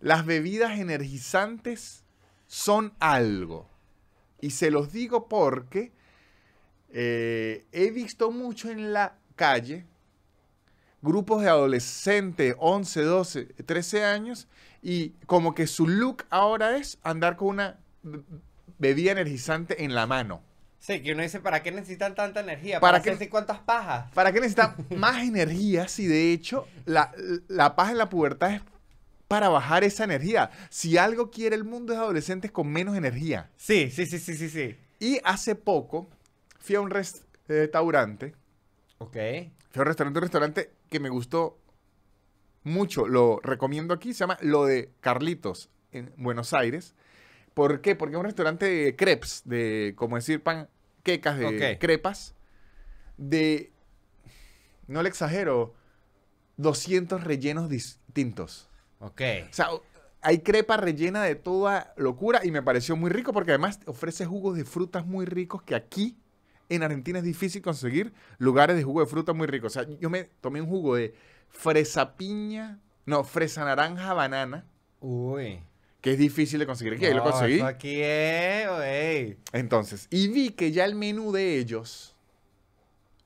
las bebidas energizantes son algo. Y se los digo porque eh, he visto mucho en la calle grupos de adolescentes, 11, 12, 13 años, y como que su look ahora es andar con una bebida energizante en la mano. Sí, que uno dice, ¿para qué necesitan tanta energía? ¿Para, ¿Para qué cuántas pajas? ¿Para qué necesitan más energía si de hecho la, la paja en la pubertad es para bajar esa energía? Si algo quiere el mundo es adolescentes con menos energía. Sí, sí, sí, sí, sí, sí. Y hace poco fui a un eh, restaurante. Ok. Fui a un restaurante, un restaurante que me gustó mucho, lo recomiendo aquí, se llama Lo de Carlitos en Buenos Aires. ¿Por qué? Porque es un restaurante de crepes, de, como decir, panquecas, de crepas, de, no le exagero, 200 rellenos distintos. Ok. O sea, hay crepa rellena de toda locura y me pareció muy rico porque además ofrece jugos de frutas muy ricos que aquí en Argentina es difícil conseguir lugares de jugo de fruta muy ricos. O sea, yo me tomé un jugo de fresa piña, no, fresa naranja banana. Uy. Que es difícil de conseguir. ¿Qué? lo conseguí. aquí es, Entonces, y vi que ya el menú de ellos.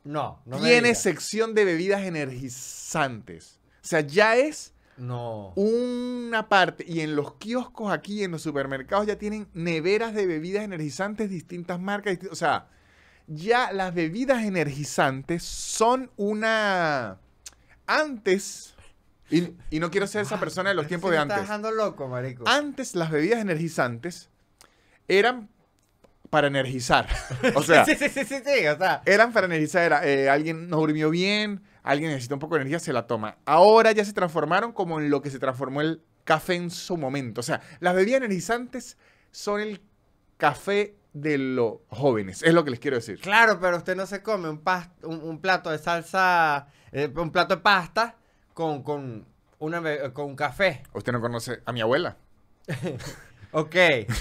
No, no Tiene sección de bebidas energizantes. O sea, ya es. No. Una parte. Y en los kioscos aquí, en los supermercados, ya tienen neveras de bebidas energizantes, distintas marcas. o sea, ya las bebidas energizantes son una... Antes... Y, no quiero ser esa persona de los tiempos de antes. Estás loco, marico. Antes las bebidas energizantes eran para energizar. O sea, sí, sí, sí, sí, o sea. eran para energizar. Eh, alguien no durmió bien, alguien necesita un poco de energía, se la toma. Ahora ya se transformaron como en lo que se transformó el café en su momento. O sea, las bebidas energizantes son el café de los jóvenes. Es lo que les quiero decir. Claro, pero usted no se come un, un, plato de salsa, eh, un plato de pasta con, una, eh, con un café. Usted no conoce a mi abuela. ok.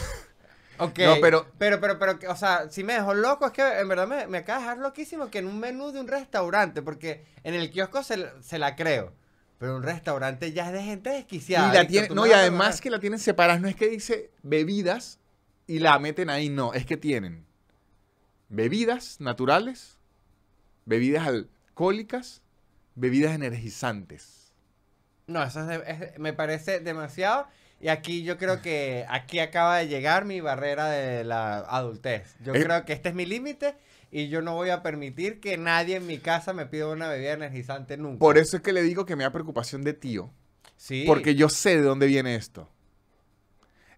Ok. No, pero, pero, pero, pero, o sea, si me dejó loco, es que en verdad me, me acaba de dejar loquísimo que en un menú de un restaurante, porque en el kiosco se, la creo. Pero un restaurante ya es de gente desquiciada. Y no, y además que la tienen separada, no es que dice bebidas, y la meten ahí. No, es que tienen bebidas naturales, bebidas alcohólicas, bebidas energizantes. No, eso me parece demasiado. Y aquí yo creo que aquí acaba de llegar mi barrera de la adultez. Yo eh. creo que este es mi límite y yo no voy a permitir que nadie en mi casa me pida una bebida energizante nunca. Por eso es que le digo que me da preocupación de tío. Sí. Porque yo sé de dónde viene esto.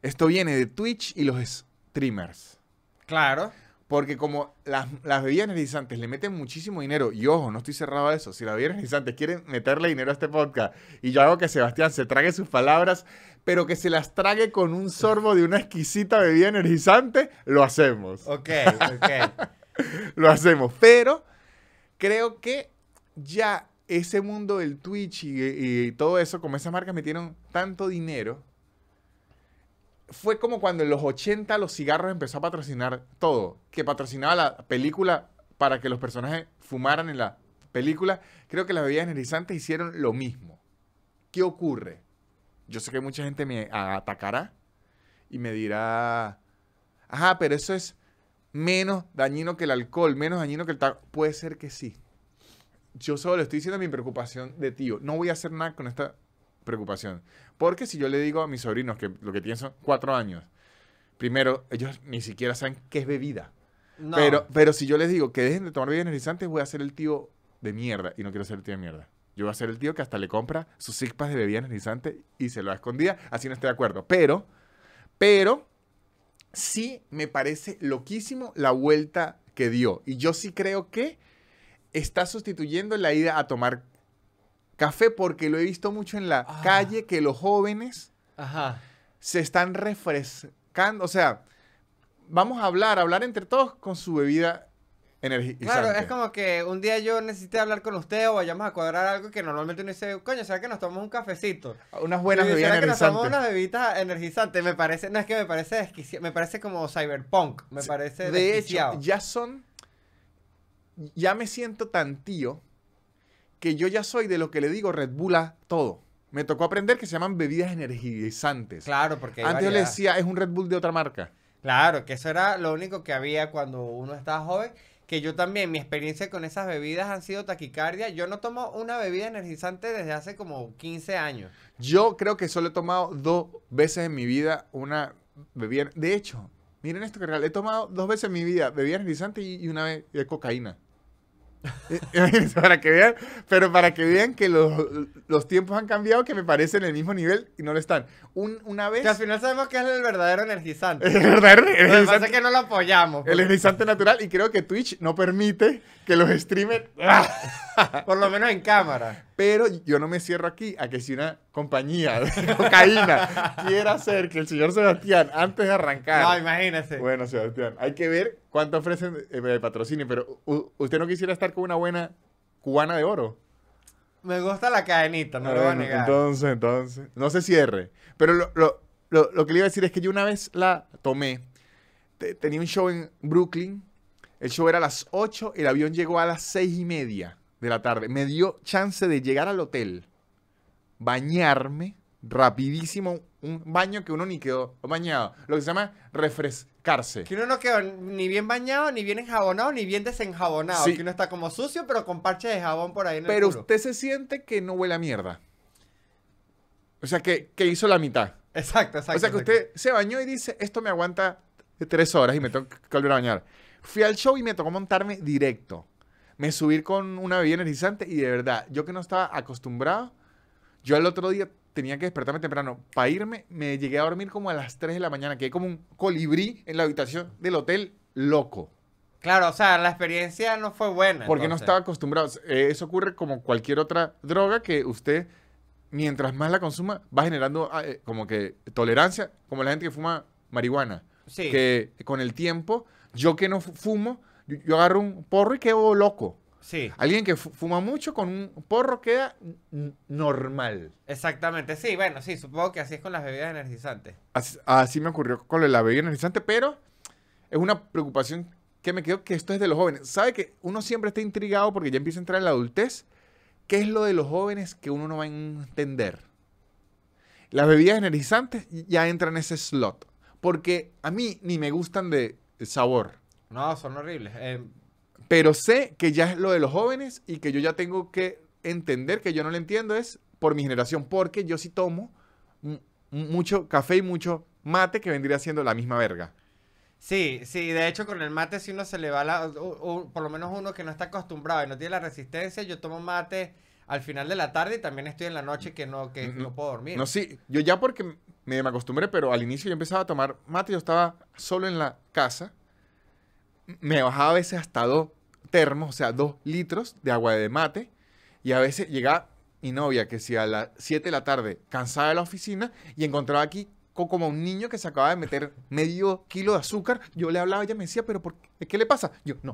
Esto viene de Twitch y los streamers. Claro. Porque como las, las bebidas energizantes le meten muchísimo dinero, y ojo, no estoy cerrado a eso, si las bebidas energizantes quieren meterle dinero a este podcast, y yo hago que Sebastián se trague sus palabras, pero que se las trague con un sorbo de una exquisita bebida energizante, lo hacemos. Ok, ok. lo hacemos, pero creo que ya ese mundo del Twitch y, y todo eso, como esas marcas metieron tanto dinero, fue como cuando en los 80 los cigarros empezó a patrocinar todo, que patrocinaba la película para que los personajes fumaran en la película. Creo que las bebidas energizantes hicieron lo mismo. ¿Qué ocurre? Yo sé que mucha gente me atacará y me dirá, ajá, pero eso es menos dañino que el alcohol, menos dañino que el tabaco. Puede ser que sí. Yo solo le estoy diciendo mi preocupación de tío. No voy a hacer nada con esta preocupación. Porque si yo le digo a mis sobrinos que lo que tienen son cuatro años, primero, ellos ni siquiera saben qué es bebida. Pero, pero si yo les digo que dejen de tomar bebidas energizantes, voy a ser el tío de mierda. Y no quiero ser el tío de mierda. Yo voy a ser el tío que hasta le compra sus cispas de bebida energizante y se lo escondía Así no estoy de acuerdo. Pero, pero, sí me parece loquísimo la vuelta que dio. Y yo sí creo que está sustituyendo la ida a tomar Café porque lo he visto mucho en la ah. calle que los jóvenes se están refrescando. O sea, vamos a hablar, hablar entre todos con su bebida energizante. Claro, es como que un día yo necesité hablar con usted o vayamos a cuadrar algo que normalmente uno dice, coño, ¿será que nos tomamos un cafecito? Unas buenas bebidas energizantes. que nos tomamos unas bebidas energizantes. Me parece, no es que me parece desquiciado, me parece como cyberpunk, me parece De hecho, ya son, ya me siento tan tío que yo ya soy de lo que le digo Red Bull a todo. Me tocó aprender que se llaman bebidas energizantes. Claro, porque. Antes yo le decía, es un Red Bull de otra marca. Claro, que eso era lo único que había cuando uno estaba joven. Que yo también, mi experiencia con esas bebidas han sido taquicardia. Yo no tomo una bebida energizante desde hace como 15 años. Yo creo que solo he tomado dos veces en mi vida una bebida. De hecho, miren esto que real. He tomado dos veces en mi vida bebida energizante y una vez de cocaína. para que vean, pero para que vean que los, tiempos han cambiado, que me parece el mismo nivel y no lo están. una vez. Que al final sabemos que es el verdadero energizante. El verdadero Lo que pasa es que no lo apoyamos. El pues. energizante natural, y creo que Twitch no permite que los streamers. Por lo menos en cámara. Pero yo no me cierro aquí a que si una compañía de cocaína quiera hacer que el señor Sebastián, antes de arrancar. No, imagínese. Bueno, Sebastián, hay que ver cuánto ofrecen de eh, patrocinio, pero ¿usted no quisiera estar con una buena cubana de oro? Me gusta la cadenita, no lo voy a negar. Entonces, entonces, no se cierre. Pero lo, que le iba a decir es que yo una vez la tomé. Tenía un show en Brooklyn. El show era a las 8, el avión llegó a las 6 y media de la tarde. Me dio chance de llegar al hotel, bañarme rapidísimo, un baño que uno ni quedó bañado, lo que se llama refrescarse. Que uno no quedó ni bien bañado, ni bien enjabonado, ni bien desenjabonado, que uno está como sucio, pero con parche de jabón por ahí Pero usted se siente que no huele a mierda. O sea, que, hizo la mitad. Exacto, exacto. O sea, que usted se bañó y dice, esto me aguanta tres horas y me tengo que volver a bañar. Fui al show y me tocó montarme directo me subí con una bebida energizante y de verdad, yo que no estaba acostumbrado, yo al otro día tenía que despertarme temprano para irme, me llegué a dormir como a las 3 de la mañana, quedé como un colibrí en la habitación del hotel, loco. Claro, o sea, la experiencia no fue buena. Porque no estaba acostumbrado. Eh, eso ocurre como cualquier otra droga que usted, mientras más la consuma, va generando ah, eh, como que tolerancia, como la gente que fuma marihuana. Que con el tiempo, yo que no fumo, yo, agarro un porro y quedo loco. Alguien que fuma mucho con un porro queda normal. Exactamente, sí, bueno, sí, supongo que así es con las bebidas energizantes. Así, me ocurrió con la bebida energizante, pero es una preocupación que me quedó, que esto es de los jóvenes. ¿Sabe que uno siempre está intrigado porque ya empieza a entrar en la adultez? ¿Qué es lo de los jóvenes que uno no va a entender? Las bebidas energizantes ya entran en ese slot, porque a mí ni me gustan de sabor. No, son horribles. Eh, pero sé que ya es lo de los jóvenes y que yo ya tengo que entender que yo no lo entiendo es por mi generación, porque yo sí tomo mucho café y mucho mate que vendría siendo la misma verga. Sí, sí, de hecho con el mate si uno se le va la, por lo menos uno que no está acostumbrado y no tiene la resistencia, yo tomo mate al final de la tarde y también estoy en la noche que no, que no, puedo dormir. No, sí, yo ya porque me, me acostumbré, pero al inicio yo empezaba a tomar mate, yo estaba solo en la casa me bajaba a veces hasta dos termos, o sea, dos litros de agua de mate. Y a veces llegaba mi novia, que si a las 7 de la tarde, cansada de la oficina, y encontraba aquí como un niño que se acababa de meter medio kilo de azúcar. Yo le hablaba, y ella me decía, ¿pero por qué, le pasa? Yo, no,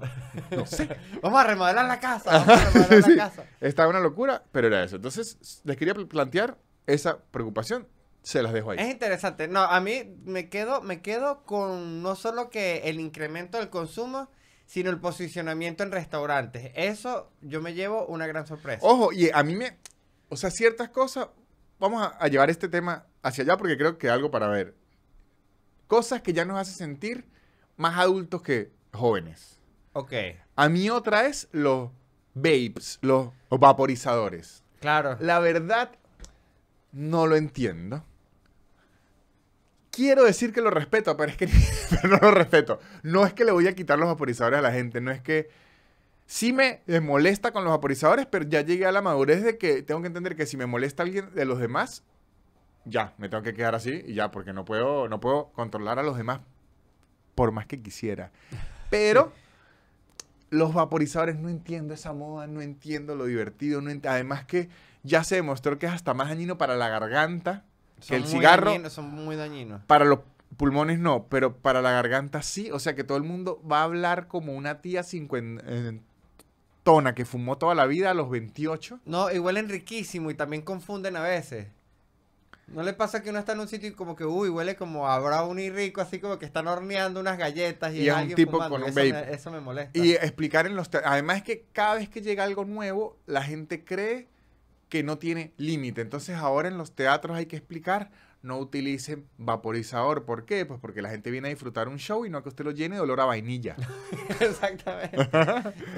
no sé. vamos a remodelar la casa, vamos la casa. Estaba una locura, pero era eso. Entonces, les quería plantear esa preocupación se las dejo ahí. Es interesante. No, a mí me quedo, me quedo con no solo que el incremento del consumo, sino el posicionamiento en restaurantes. Eso yo me llevo una gran sorpresa. Ojo, y a mí me... O sea, ciertas cosas... Vamos a, llevar este tema hacia allá porque creo que algo para ver. Cosas que ya nos hace sentir más adultos que jóvenes. Ok. A mí otra es los vapes, los vaporizadores. Claro. La verdad, no lo entiendo quiero decir que lo respeto, pero es que no lo respeto. No es que le voy a quitar los vaporizadores a la gente, no es que... Sí me molesta con los vaporizadores, pero ya llegué a la madurez de que tengo que entender que si me molesta alguien de los demás, ya, me tengo que quedar así y ya, porque no puedo, no puedo controlar a los demás por más que quisiera. Pero los vaporizadores, no entiendo esa moda, no entiendo lo divertido, además que ya se demostró que es hasta más dañino para la garganta que el cigarro... son muy dañinos. Para los pulmones no, pero para la garganta sí. O sea que todo el mundo va a hablar como una tía cincuentona que fumó toda la vida a los 28. No, y huelen riquísimo y también confunden a veces. ¿No le pasa que uno está en un sitio y como que, uy, huele como a y rico, así como que están horneando unas galletas y, y es un tipo con un vape. eso me molesta. Y explicar en los... Además es que cada vez que llega algo nuevo, la gente cree que no tiene límite. Entonces ahora en los teatros hay que explicar, no utilicen vaporizador. ¿Por qué? Pues porque la gente viene a disfrutar un show y no que usted lo llene de olor a vainilla. Exactamente.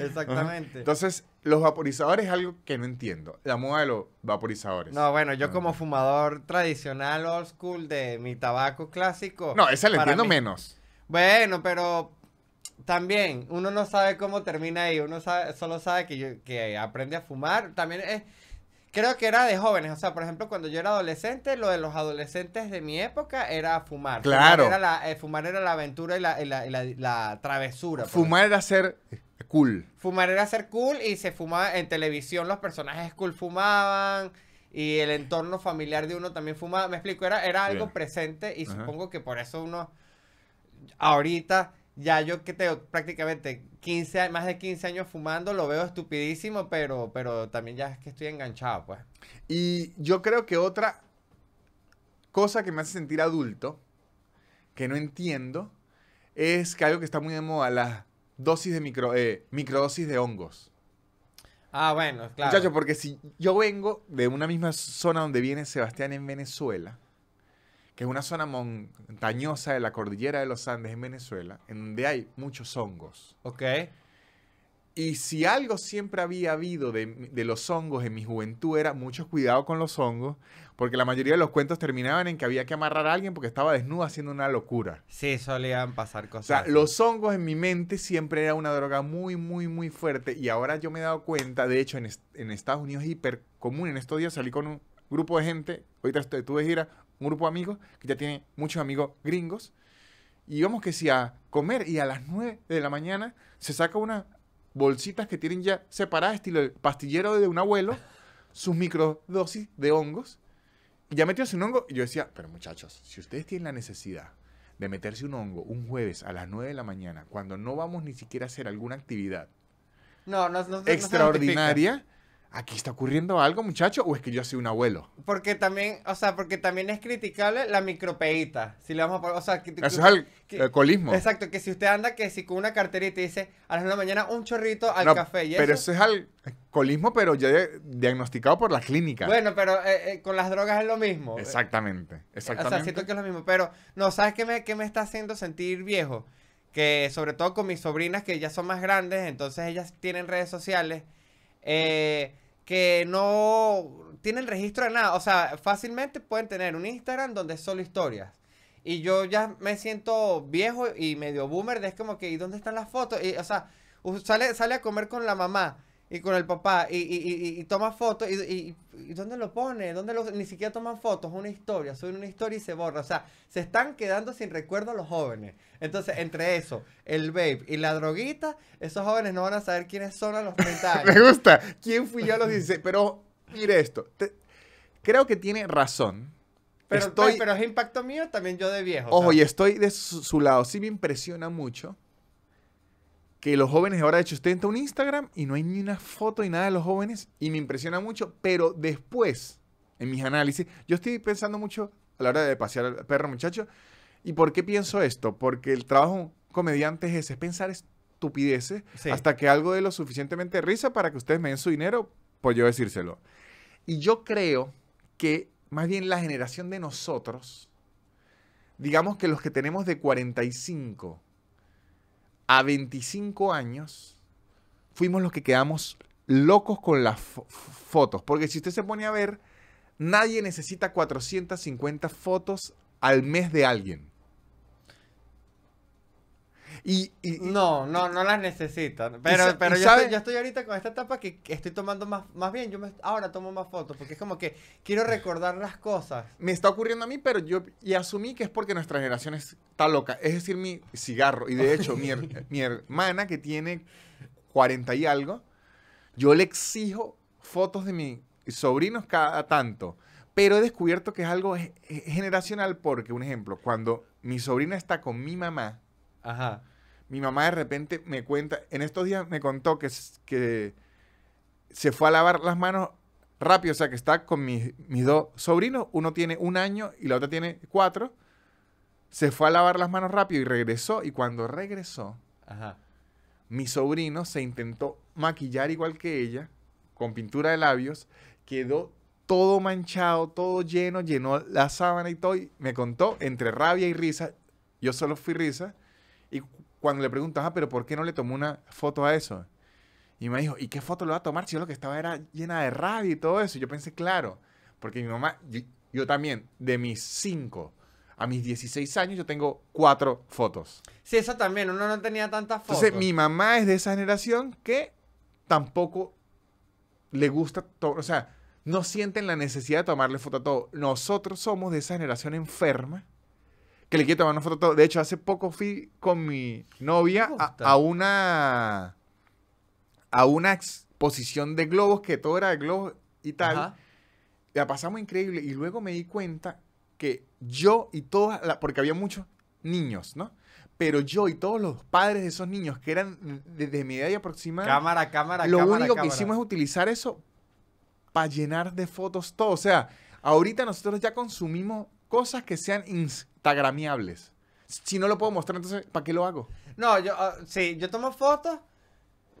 Exactamente. Entonces, los vaporizadores es algo que no entiendo. La moda de los vaporizadores. No, bueno, yo como ah. fumador tradicional old school de mi tabaco clásico. No, esa la entiendo menos. Bueno, pero también uno no sabe cómo termina ahí. Uno solo sabe que aprende a fumar. También es creo que era de jóvenes. O sea, por ejemplo, cuando yo era adolescente, lo de los adolescentes de mi época era fumar. Claro. Fumar era la, eh, fumar era la aventura y la, travesura. Fumar era ser eh, cool. Fumar era ser cool y se fumaba en televisión, los personajes cool fumaban. Y el entorno familiar de uno también fumaba. Me explico, era, era algo presente y supongo que por eso uno ahorita ya yo que tengo prácticamente 15, más de 15 años fumando, lo veo estupidísimo, pero, pero también ya es que estoy enganchado, pues. Y yo creo que otra cosa que me hace sentir adulto, que no entiendo, es que algo que está muy de moda, las dosis de micro, eh, microdosis de hongos. Ah, bueno, claro. Muchachos, porque si yo vengo de una misma zona donde viene Sebastián en Venezuela, que es una zona montañosa de la cordillera de los Andes en Venezuela, en donde hay muchos hongos. Ok. Y si algo siempre había habido de, los hongos en mi juventud era mucho cuidado con los hongos, porque la mayoría de los cuentos terminaban en que había que amarrar a alguien porque estaba desnudo haciendo una locura. Sí, solían pasar cosas. O sea, los hongos en mi mente siempre era una droga muy, muy, muy fuerte. Y ahora yo me he dado cuenta, de hecho, en, Estados Unidos es hiper común. En estos días salí con un grupo de gente, hoy estuve, gira, un grupo de amigos que ya tiene muchos amigos gringos. Y vamos que si a comer y a las 9 de la mañana se saca unas bolsitas que tienen ya separadas, estilo el pastillero de un abuelo, sus microdosis de hongos. Y ya metió un hongo. Y yo decía, pero muchachos, si ustedes tienen la necesidad de meterse un hongo un jueves a las 9 de la mañana, cuando no vamos ni siquiera a hacer alguna actividad no, extraordinaria, aquí está ocurriendo algo, muchacho, o es que yo soy un abuelo. Porque también, o sea, porque también es criticable la micropeita. Si le vamos a o sea, Eso es el, colismo. Exacto, que si usted anda que si con una carterita y dice a las de la mañana un chorrito al café. ¿y pero eso? es al colismo, pero ya diagnosticado por la clínica. Bueno, pero eh, eh, con las drogas es lo mismo. Exactamente, exactamente. Eh, o sea, siento que es lo mismo, pero no, ¿sabes qué me, qué me está haciendo sentir viejo? Que sobre todo con mis sobrinas que ya son más grandes, entonces ellas tienen redes sociales eh, que no tienen registro de nada. O sea, fácilmente pueden tener un Instagram donde es solo historias. Y yo ya me siento viejo y medio boomer, de es como que, ¿y dónde están las fotos? o sea, sale, sale a comer con la mamá y con el papá y, y, y, y toma fotos y, dónde lo pone, ni siquiera toman fotos, una historia, suben una historia y se borra, o sea, se están quedando sin recuerdo los jóvenes. Entonces, entre eso, el babe y la droguita, esos jóvenes no van a saber quiénes son a los 30 años. Me gusta. ¿Quién fui yo a los 16? Pero mire esto, creo que tiene razón. Pero, estoy, pero, es impacto mío también yo de viejo. Ojo, y estoy de su lado, sí me impresiona mucho que los jóvenes ahora, de hecho, usted entra un Instagram y no hay ni una foto ni nada de los jóvenes y me impresiona mucho, pero después, en mis análisis, yo estoy pensando mucho a la hora de pasear al perro, muchachos. ¿y por qué pienso esto? Porque el trabajo comediante es ese, es pensar estupideces hasta que algo de lo suficientemente risa para que ustedes me den su dinero pues yo decírselo. Y yo creo que más bien la generación de nosotros, digamos que los que tenemos de 45 a 25 años fuimos los que quedamos locos con las fotos. Porque si usted se pone a ver, nadie necesita 450 fotos al mes de alguien no, no, no las necesitan. Pero, yo, estoy, ahorita con esta etapa que estoy tomando más, más bien. Yo ahora tomo más fotos porque es como que quiero recordar las cosas. Me está ocurriendo a mí, pero yo y asumí que es porque nuestra generación está loca. Es decir, mi cigarro. Y de hecho, mi, mi hermana que tiene 40 y algo, yo le exijo fotos de mis sobrinos cada tanto. Pero he descubierto que es algo generacional porque, un ejemplo, cuando mi sobrina está con mi mamá, Ajá mi mamá de repente me cuenta, en estos días me contó que, que se fue a lavar las manos rápido, o sea que está con mis, dos sobrinos, uno tiene un año y la otra tiene cuatro, se fue a lavar las manos rápido y regresó, y cuando regresó, mi sobrino se intentó maquillar igual que ella, con pintura de labios, quedó todo manchado, todo lleno, llenó la sábana y todo, me contó entre rabia y risa, yo solo fui risa, cuando le preguntas, ah, pero ¿por qué no le tomó una foto a eso? Y me dijo, ¿y qué foto le va a tomar? Si yo lo que estaba era llena de rabia y todo eso. Y yo pensé, claro, porque mi mamá, yo, también, de mis cinco a mis 16 años, yo tengo cuatro fotos. Sí, eso también, uno no tenía tantas fotos. Entonces, mi mamá es de esa generación que tampoco le gusta todo, o sea, no sienten la necesidad de tomarle foto a todo. Nosotros somos de esa generación enferma que le quiero tomar una foto. Todo. De hecho, hace poco fui con mi novia a, una a una exposición de globos, que todo era de globos y tal. La pasamos increíble. Y luego me di cuenta que yo y todas, porque había muchos niños, ¿no? Pero yo y todos los padres de esos niños, que eran desde mi edad y aproximada. Cámara, cámara, Lo único que hicimos es utilizar eso para llenar de fotos todo. O sea, ahorita nosotros ya consumimos cosas que sean instagramiables. Si no lo puedo mostrar, entonces, ¿para qué lo hago? No, yo, ah, sí, yo tomo fotos,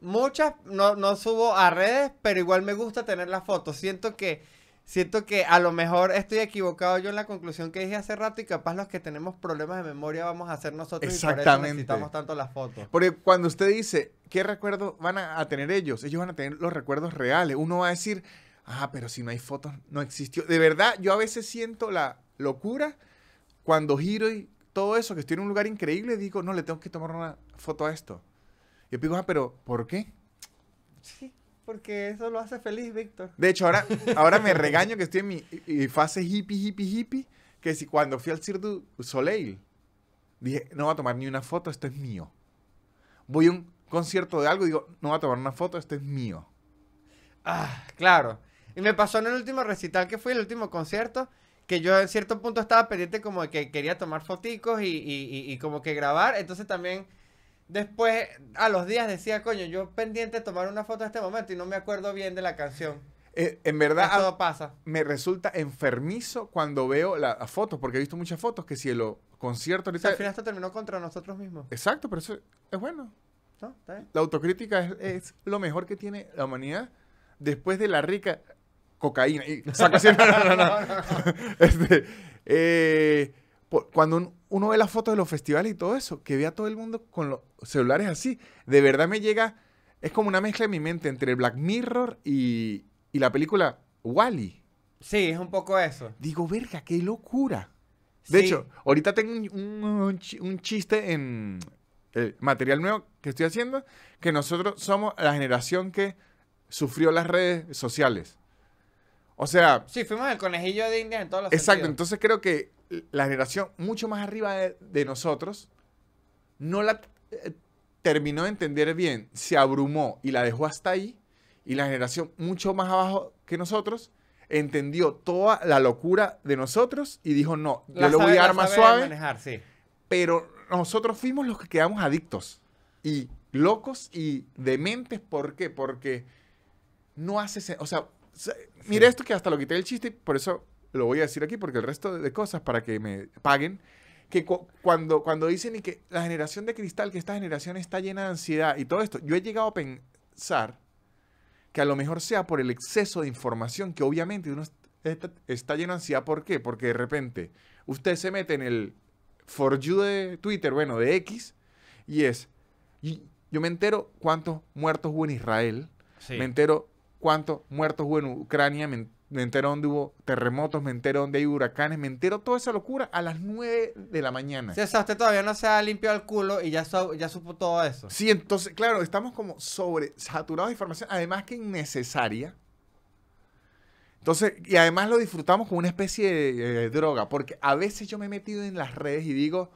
muchas, no, subo a redes, pero igual me gusta tener las fotos. Siento que, siento que a lo mejor estoy equivocado yo en la conclusión que dije hace rato y capaz los que tenemos problemas de memoria vamos a hacer nosotros Exactamente. y por eso necesitamos tanto las fotos. Porque cuando usted dice, ¿qué recuerdos van a tener ellos? Ellos van a tener los recuerdos reales. Uno va a decir, ah, pero si no hay fotos, no existió. De verdad, yo a veces siento la locura cuando giro y todo eso, que estoy en un lugar increíble, digo, no, le tengo que tomar una foto a esto. Y yo digo, ah, pero ¿por qué? Sí, porque eso lo hace feliz, Víctor. De hecho, ahora, ahora me regaño que estoy en mi fase hippie, hippie, hippie, que si cuando fui al Cirque du Soleil, dije, no voy a tomar ni una foto, esto es mío. Voy a un concierto de algo y digo, no voy a tomar una foto, esto es mío. Ah, claro. Y me pasó en el último recital que fue el último concierto, que yo en cierto punto estaba pendiente como de que quería tomar foticos y, y, como que grabar. Entonces también después a los días decía, coño, yo pendiente de tomar una foto en este momento y no me acuerdo bien de la canción. Eh, en verdad, pasa. me resulta enfermizo cuando veo las la fotos, porque he visto muchas fotos que si el concierto ahorita... al final esto terminó contra nosotros mismos. Exacto, pero eso es bueno. La autocrítica es, es lo mejor que tiene la humanidad después de la rica cocaína y saco así. cuando uno ve las fotos de los festivales y todo eso, que ve a todo el mundo con los celulares así, de verdad me llega, es como una mezcla en mi mente entre Black Mirror y, la película Wally. Sí, es un poco eso. Digo, verga, qué locura. De hecho, ahorita tengo un, chiste en el eh, material nuevo que estoy haciendo, que nosotros somos la generación que sufrió las redes sociales. O sea. Sí, fuimos el conejillo de Indias en todos los Exacto, entonces creo que la generación mucho más arriba de, nosotros no la eh, terminó de entender bien, se abrumó y la dejó hasta ahí. Y la generación mucho más abajo que nosotros entendió toda la locura de nosotros y dijo, no, yo lo voy a dar más suave. Pero nosotros fuimos los que quedamos adictos y locos y dementes. ¿Por qué? Porque no hace... O sea, Mira mire esto que hasta lo quité el chiste, por eso lo voy a decir aquí, porque el resto de cosas para que me paguen, que cuando, cuando dicen y que la generación de cristal, que esta generación está llena de ansiedad y todo esto, yo he llegado a pensar que a lo mejor sea por el exceso de información, que obviamente uno está, llena lleno de ansiedad. ¿Por qué? Porque de repente usted se mete en el for you de Twitter, bueno, de X, y es, yo me entero cuántos muertos hubo en Israel, me entero cuántos muertos hubo en Ucrania, me, enteró entero hubo terremotos, me entero donde hay huracanes, me entero toda esa locura a las 9 de la mañana. o sea, usted todavía no se ha limpiado el culo y ya, ya supo todo eso. Sí, entonces, claro, estamos como sobresaturados de información, además que innecesaria. Entonces, y además lo disfrutamos como una especie de, droga, porque a veces yo me he metido en las redes y digo,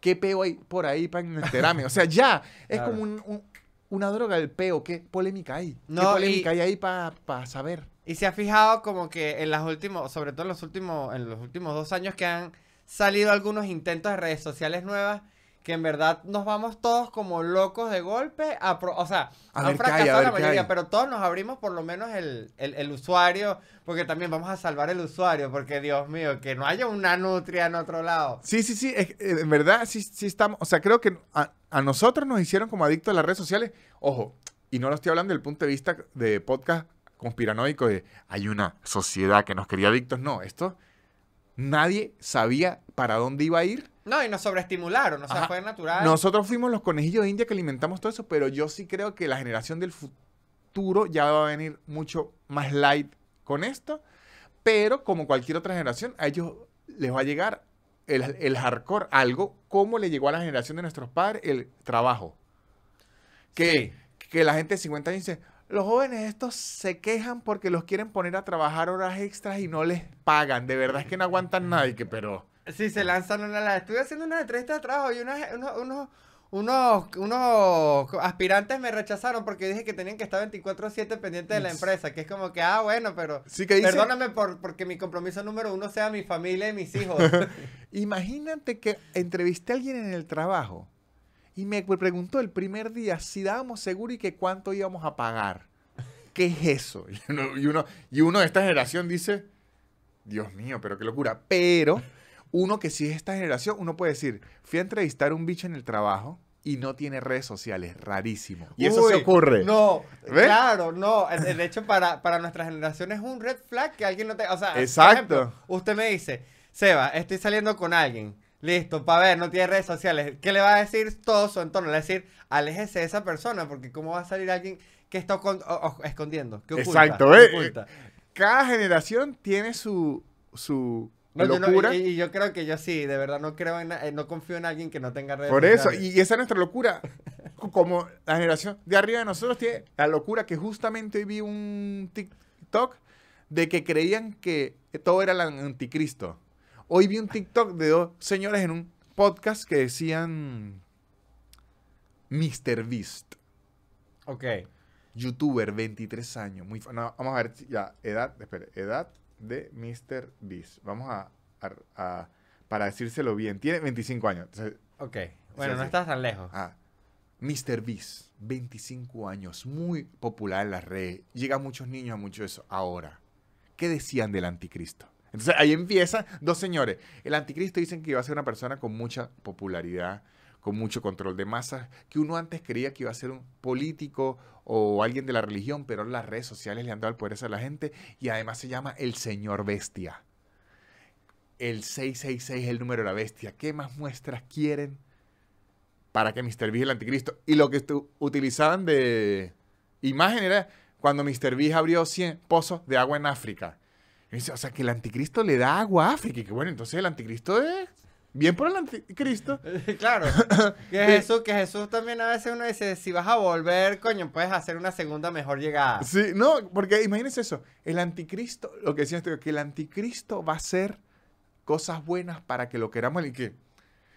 ¿qué peo hay por ahí para enterarme? O sea, ya, es como un, una droga, el peo, ¿qué polémica hay? No, ¿Qué polémica hay ahí para saber? Y se ha fijado como que en las últimos sobre todo los últimos, en los últimos dos años que han salido algunos intentos de redes sociales nuevas que en verdad nos vamos todos como locos de golpe. o sea, han fracasado la mayoría, pero todos nos abrimos por lo menos el, usuario, porque también vamos a salvar el usuario, porque Dios mío, que no haya una nutria en otro lado. Sí, sí, sí, eh, en verdad, sí, sí estamos, o sea, creo que a, nosotros nos hicieron como adictos a las redes sociales. Ojo, y no lo estoy hablando del punto de vista de podcast conspiranoico, de hay una sociedad que nos quería adictos, no, esto nadie sabía para dónde iba a ir no, y nos sobreestimularon, o sea, fue natural. Nosotros fuimos los conejillos de India que alimentamos todo eso, pero yo sí creo que la generación del futuro ya va a venir mucho más light con esto, pero como cualquier otra generación, a ellos les va a llegar el, hardcore, algo como le llegó a la generación de nuestros padres, el trabajo. Que, que la gente de 50 años dice, los jóvenes estos se quejan porque los quieren poner a trabajar horas extras y no les pagan. De verdad es que no aguantan nada y que, pero Sí, se lanzan una la Estuve haciendo una entrevista de trabajo y unos, aspirantes me rechazaron porque dije que tenían que estar 24-7 pendientes de la empresa. Que es como que, ah, bueno, pero sí que dice... perdóname por, porque mi compromiso número uno sea mi familia y mis hijos. Imagínate que entrevisté a alguien en el trabajo y me preguntó el primer día si dábamos seguro y que cuánto íbamos a pagar. ¿Qué es eso? y uno, y uno de esta generación dice, Dios mío, pero qué locura. Pero uno que sí es esta generación, uno puede decir, fui a entrevistar a un bicho en el trabajo y no tiene redes sociales, rarísimo. Y eso se ocurre. No, claro, no. De hecho, para, para nuestra generación es un red flag que alguien no tenga. Exacto. usted me dice, Seba, estoy saliendo con alguien. Listo, para ver, no tiene redes sociales. ¿Qué le va a decir todo su entorno? Le va a decir, aléjese de esa persona, porque ¿cómo va a salir alguien que está escondiendo? ¿Qué oculta? Exacto, eh, ¿eh? Cada generación tiene su, su y, yo creo que yo sí, de verdad, no creo eh, no confío en alguien que no tenga redes Por eso, y, esa es nuestra locura. Como la generación de arriba de nosotros tiene la locura que justamente hoy vi un TikTok de que creían que todo era el anticristo. Hoy vi un TikTok de dos señores en un podcast que decían Mr. Beast. Ok. Youtuber, 23 años. Muy, vamos a ver, ya, edad, espere, edad, de Mr. Beast. Vamos a, para decírselo bien. Tiene 25 años. ok. Bueno, no estás tan lejos. Ah. Mr. Beast, 25 años, muy popular en las redes. Llega a muchos niños a mucho eso. Ahora, ¿qué decían del anticristo? Entonces ahí empiezan dos señores. El anticristo dicen que iba a ser una persona con mucha popularidad, con mucho control de masas, que uno antes creía que iba a ser un político o alguien de la religión, pero las redes sociales le han dado el poder a la gente y además se llama el señor bestia. El 666 es el número de la bestia. ¿Qué más muestras quieren para que Mr. Beast el anticristo? Y lo que utilizaban de imagen era cuando Mr. Beast abrió 100 pozos de agua en África. o sea, que el anticristo le da agua a África. Y que bueno, entonces el anticristo es bien por el anticristo. claro. Que Jesús, que Jesús también a veces uno dice, si vas a volver, coño, puedes hacer una segunda mejor llegada. Sí, no, porque imagínense eso. El anticristo, lo que decía esto, que el anticristo va a hacer cosas buenas para que lo queramos y que.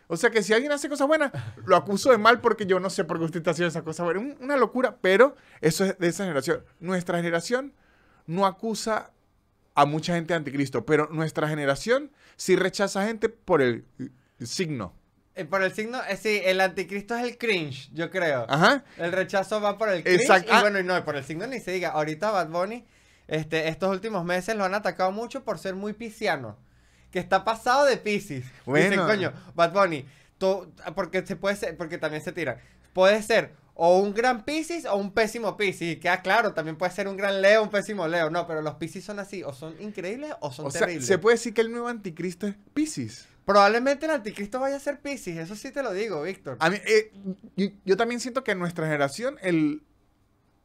O sea que si alguien hace cosas buenas, lo acuso de mal porque yo no sé por qué usted está haciendo esas cosas buenas. Una locura, pero eso es de esa generación. Nuestra generación no acusa a mucha gente anticristo, pero nuestra generación sí rechaza gente por el signo. Eh, por el signo, es eh, sí, el anticristo es el cringe, yo creo. Ajá. El rechazo va por el cringe. Exacto. Y ah. bueno, y no, por el signo ni se diga. Ahorita Bad Bunny, este, estos últimos meses lo han atacado mucho por ser muy pisciano. Que está pasado de piscis. Bueno. coño, Bad Bunny, tú, porque se puede ser, porque también se tira Puede ser o un gran Piscis o un pésimo Piscis. Queda claro, también puede ser un gran Leo, un pésimo Leo. No, pero los Pisces son así, o son increíbles o son o Sea, se puede decir que el nuevo anticristo es Piscis. Probablemente el anticristo vaya a ser Piscis, eso sí te lo digo, Víctor. A mí, eh, yo, también siento que en nuestra generación el,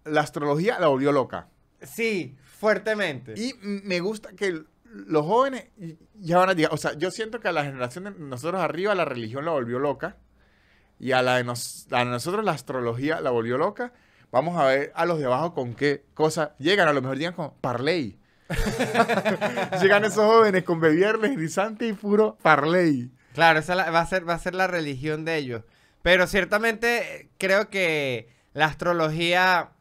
la astrología la volvió loca. Sí, fuertemente. Y me gusta que los jóvenes ya van a decir... O sea, yo siento que a la generación de nosotros arriba la religión la volvió loca y a, la de a nosotros la astrología la volvió loca. Vamos a ver a los de abajo con qué cosas llegan. A lo mejor llegan con parley. llegan esos jóvenes con bebiernes grisante y puro parley. Claro, esa va, a ser, va a ser la religión de ellos. Pero ciertamente creo que la astrología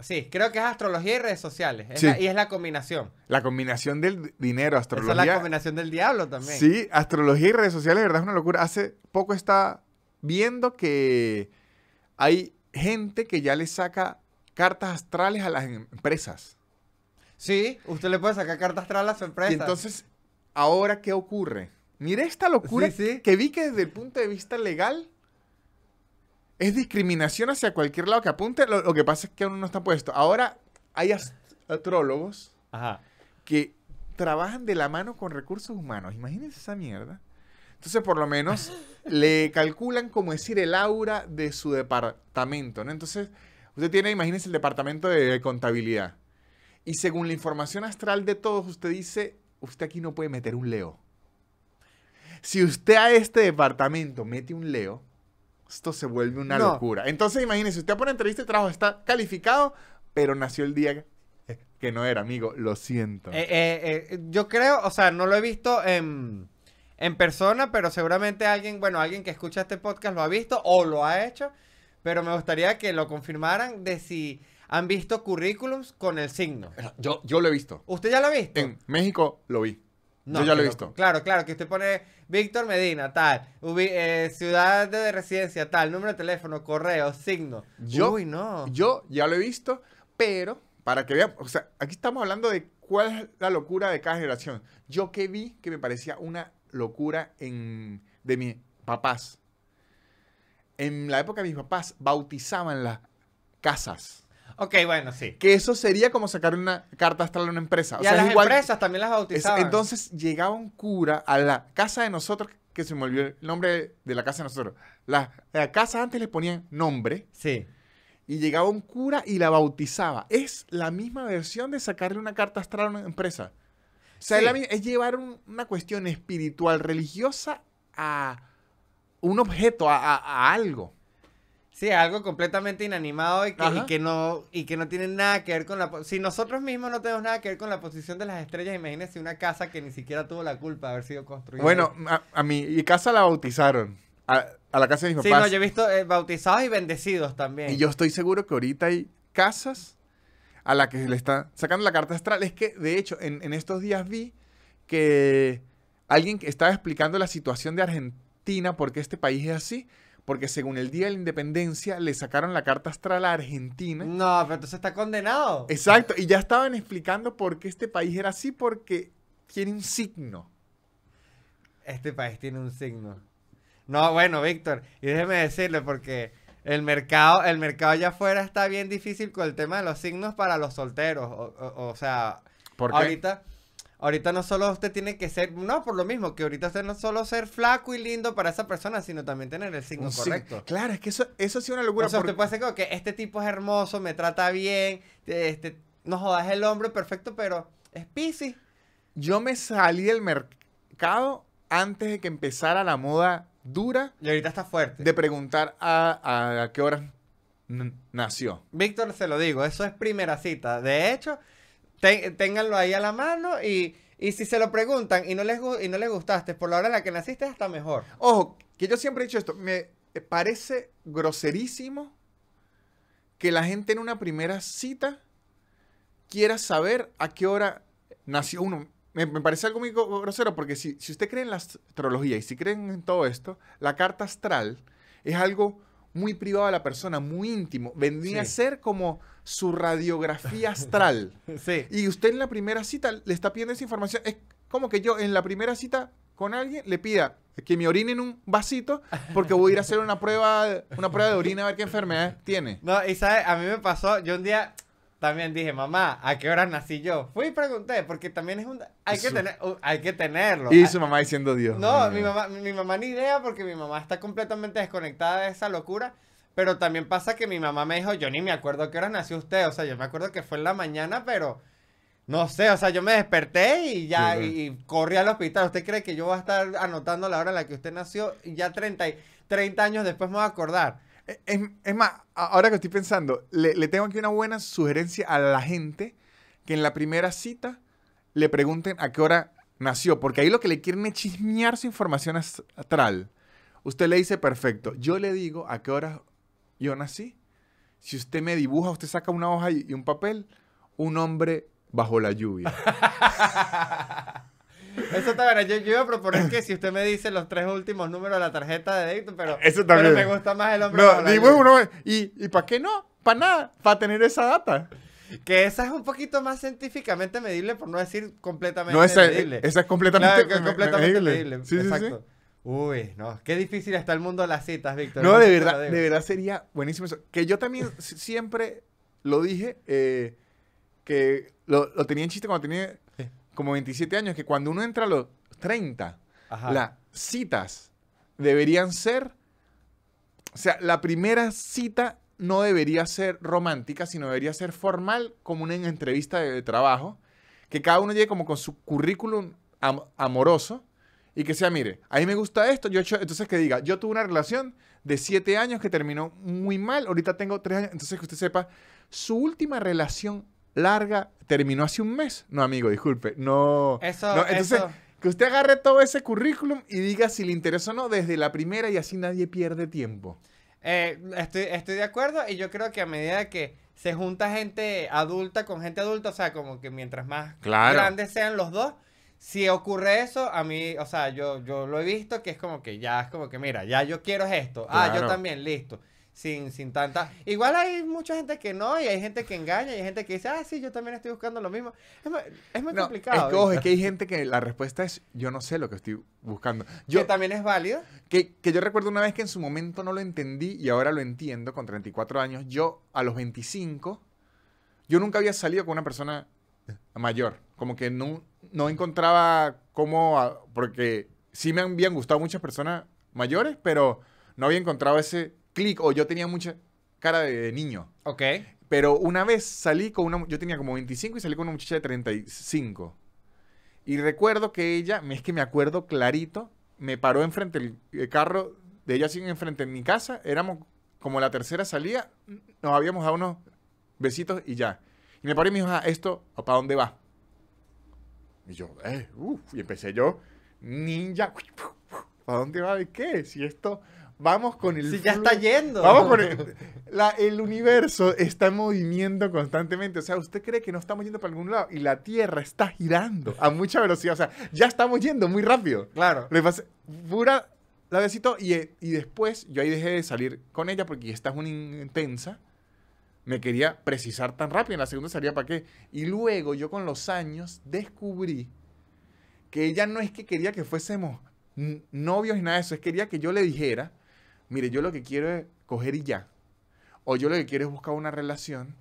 Sí, creo que es astrología y redes sociales. y es la combinación. La combinación del dinero, astrología. Esa es la combinación del diablo también. Sí, astrología y redes sociales, verdad es una locura. Hace poco está viendo que hay gente que ya le saca cartas astrales a las empresas. Sí, usted le puede sacar cartas astrales a las empresas entonces, ¿ahora qué ocurre? Mire esta locura que vi que desde el punto de vista legal es discriminación hacia cualquier lado que apunte. Lo, que pasa es que aún no está puesto. Ahora hay astrólogos que trabajan de la mano con recursos humanos. Imagínense esa mierda. Entonces, por lo menos, le calculan como decir el aura de su departamento, ¿no? Entonces, usted tiene, imagínese, el departamento de contabilidad. Y según la información astral de todos, usted dice, usted aquí no puede meter un leo. Si usted a este departamento mete un leo, esto se vuelve una locura. Entonces, imagínese, usted por entrevista de trabajo está calificado, pero nació el día que no era, amigo. Lo siento. Eh, eh, eh, yo creo, o sea, no lo he visto en en persona, pero seguramente alguien, bueno, alguien que escucha este podcast lo ha visto o lo ha hecho, pero me gustaría que lo confirmaran de si han visto currículums con el signo. Yo, yo lo he visto. ¿Usted ya lo ha visto? En México lo vi. yo ya lo he visto. Claro, claro, que usted pone Víctor Medina, tal, eh, ciudad de residencia, tal, número de teléfono, correo, signo. Yo, Uy, no. Yo ya lo he visto, pero para que vean, o sea, aquí estamos hablando de cuál es la locura de cada generación. Yo que vi que me parecía una locura en, de mis papás. En la época de mis papás bautizaban las casas. Ok, bueno, sí. Que eso sería como sacar una carta astral a una empresa. O las empresas también las bautizaban. entonces llegaba un cura a la casa de nosotros, que se me olvidó el nombre de la casa de nosotros. la casa antes le ponían nombre. Sí. Y llegaba un cura y la bautizaba. Es la misma versión de sacarle una carta astral a una empresa. O sea, es, llevar una cuestión espiritual, religiosa, a un objeto, a, algo. Sí, algo completamente inanimado y que, no y que no tiene nada que ver con la si nosotros mismos no tenemos nada que ver con la posición de las estrellas, imagínense una casa que ni siquiera tuvo la culpa de haber sido construida. Bueno, a, a mi casa la bautizaron. A, la casa de mis sí, papás. Sí, no, yo he visto eh, bautizados y bendecidos también. Y yo estoy seguro que ahorita hay casas a la que se le está sacando la carta astral. Es que, de hecho, en, estos días vi que alguien estaba explicando la situación de Argentina, porque este país es así. Porque según el Día de la Independencia le sacaron la carta astral a Argentina. No, pero entonces está condenado. Exacto. Y ya estaban explicando por qué este país era así, porque tiene un signo. Este país tiene un signo. No, bueno, Víctor, y déjeme decirle porque el mercado, el mercado allá afuera está bien difícil con el tema de los signos para los solteros. O, sea, ahorita, ahorita no solo usted tiene que ser, no, por lo mismo, que ahorita usted no solo ser flaco y lindo para esa persona, sino también tener el signo oh, correcto. Claro, es que eso, eso sí una locura. O sea, usted puede ser que este tipo es hermoso, me trata bien, este, no jodas el hombre perfecto, pero es piscis. Yo me salí del mercado antes de que empezara la moda dura. Y ahorita está fuerte. De preguntar a, qué hora nació. Víctor, se lo digo, eso es primera cita. De hecho, ténganlo ahí a la mano y, si se lo preguntan y no, les, y no les gustaste por la hora en la que naciste, hasta mejor. Ojo, que yo siempre he dicho esto, me eh, parece groserísimo que la gente en una primera cita quiera saber a qué hora nació uno me, parece algo muy grosero porque si, usted cree en la astrología y si creen en todo esto, la carta astral es algo muy privado de la persona, muy íntimo. Vendría a ser como su radiografía astral. sí. Y usted en la primera cita le está pidiendo esa información. Es como que yo en la primera cita con alguien le pida que me orine en un vasito porque voy a ir a hacer una prueba, una prueba de orina a ver qué enfermedad tiene. No, y a mí me pasó, yo un día también dije, mamá, ¿a qué hora nací yo? Fui y pregunté, porque también es un... Hay, que, tener, hay que tenerlo. Y ah, su mamá diciendo Dios. No, mi mamá, mi mamá ni idea, porque mi mamá está completamente desconectada de esa locura. Pero también pasa que mi mamá me dijo, yo ni me acuerdo a qué hora nació usted. O sea, yo me acuerdo que fue en la mañana, pero... No sé, o sea, yo me desperté y ya, y, corrí al hospital. ¿Usted cree que yo voy a estar anotando la hora en la que usted nació? Y ya 30, 30 años después me voy a acordar. Es, más, ahora que estoy pensando, le, tengo aquí una buena sugerencia a la gente que en la primera cita le pregunten a qué hora nació, porque ahí lo que le quieren es chismear su información astral. Usted le dice, perfecto, yo le digo a qué hora yo nací. Si usted me dibuja, usted saca una hoja y un papel, un hombre bajo la lluvia. Eso está bueno. Yo, iba a proponer que si usted me dice los tres últimos números de la tarjeta de débito, pero, Eso también. pero me gusta más el hombre. No, digo uno, ¿y, y para qué no? Para nada, para tener esa data. Que esa es un poquito más científicamente medible, por no decir completamente no, esa, medible. Esa es completamente, completamente medible. Sí, Exacto. Sí, Uy, no, qué difícil está el mundo de las citas, Víctor. No, de verdad, de verdad sería buenísimo eso. Que yo también siempre lo dije, eh, que lo, lo, tenía en chiste cuando tenía como 27 años, que cuando uno entra a los 30, las citas deberían ser, o sea, la primera cita no debería ser romántica, sino debería ser formal, como una entrevista de, trabajo, que cada uno llegue como con su currículum amoroso y que sea, mire, a mí me gusta esto, yo he hecho, entonces que diga, yo tuve una relación de 7 años que terminó muy mal, ahorita tengo 3 años, entonces que usted sepa, su última relación larga, terminó hace un mes. No, amigo, disculpe. No. Eso, entonces, que usted agarre todo ese currículum y diga si le interesa o no desde la primera y así nadie pierde tiempo. Eh, estoy, estoy de acuerdo y yo creo que a medida que se junta gente adulta con gente adulta, o sea, como que mientras más grandes sean los dos, si ocurre eso, a mí, o sea, yo, yo lo he visto que es como que ya es como que, mira, ya yo quiero esto. Ah, yo también, listo sin, sin tanta. Igual hay mucha gente que no, y hay gente que engaña, y hay gente que dice, ah, sí, yo también estoy buscando lo mismo. Es, muy, complicado. es que hay gente que la respuesta es, yo no sé lo que estoy buscando. Yo, que también es válido. Que, que yo recuerdo una vez que en su momento no lo entendí y ahora lo entiendo con 34 años. Yo, a los 25, yo nunca había salido con una persona mayor. Como que no, no encontraba cómo, ah, porque sí me habían gustado muchas personas mayores, pero no había encontrado ese clic o yo tenía mucha cara de niño. Ok. Pero una vez salí con una... Yo tenía como 25 y salí con una muchacha de 35. Y recuerdo que ella, es que me acuerdo clarito, me paró enfrente del carro de ella así enfrente de mi casa. Éramos como la tercera salida, nos habíamos dado unos besitos y ya. Y me paró y me dijo, ah, esto, ¿para dónde va? Y yo, eh, uff, y empecé yo, ninja, ¿para dónde va? ¿De qué? Si esto Vamos con el. Sí, ya está yendo. Vamos con el. el universo está en movimiento constantemente. O sea, usted cree que no estamos yendo para algún lado y la Tierra está girando a mucha velocidad. O sea, ya estamos yendo muy rápido. Claro. Le pasé pura la besito y, y después yo ahí dejé de salir con ella porque esta es una intensa. Me quería precisar tan rápido. En la segunda salía para qué. Y luego yo con los años descubrí que ella no es que quería que fuésemos novios ni nada de eso. Es que quería que yo le dijera mire, yo lo que quiero es coger y ya. O yo lo que quiero es buscar una relación.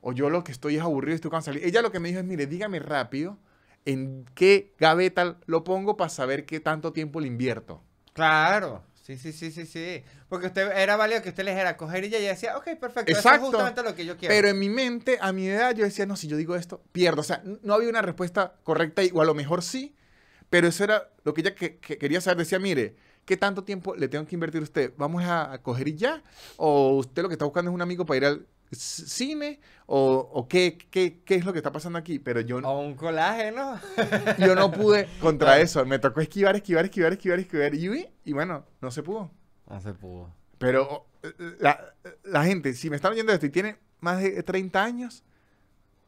O yo lo que estoy es aburrido, y estoy cansado. Ella lo que me dijo es, mire, dígame rápido en qué gaveta lo pongo para saber qué tanto tiempo le invierto. Claro. Sí, sí, sí, sí, sí. Porque usted era válido que usted le dijera coger y ya decía, ok, perfecto. Eso es justamente lo que yo quiero. Pero en mi mente, a mi edad, yo decía, no, si yo digo esto, pierdo. O sea, no había una respuesta correcta, o a lo mejor sí, pero eso era lo que ella quería saber. Decía, mire, ¿Qué tanto tiempo le tengo que invertir a usted? ¿Vamos a, coger y ya? ¿O usted lo que está buscando es un amigo para ir al cine o, qué, es lo que está pasando aquí, pero yo no... O un colágeno. yo no pude contra ah. eso, me tocó esquivar, esquivar, esquivar, esquivar, esquivar, y, bueno, no se pudo. No se pudo. Pero la, gente, si me están oyendo esto y tiene más de 30 años,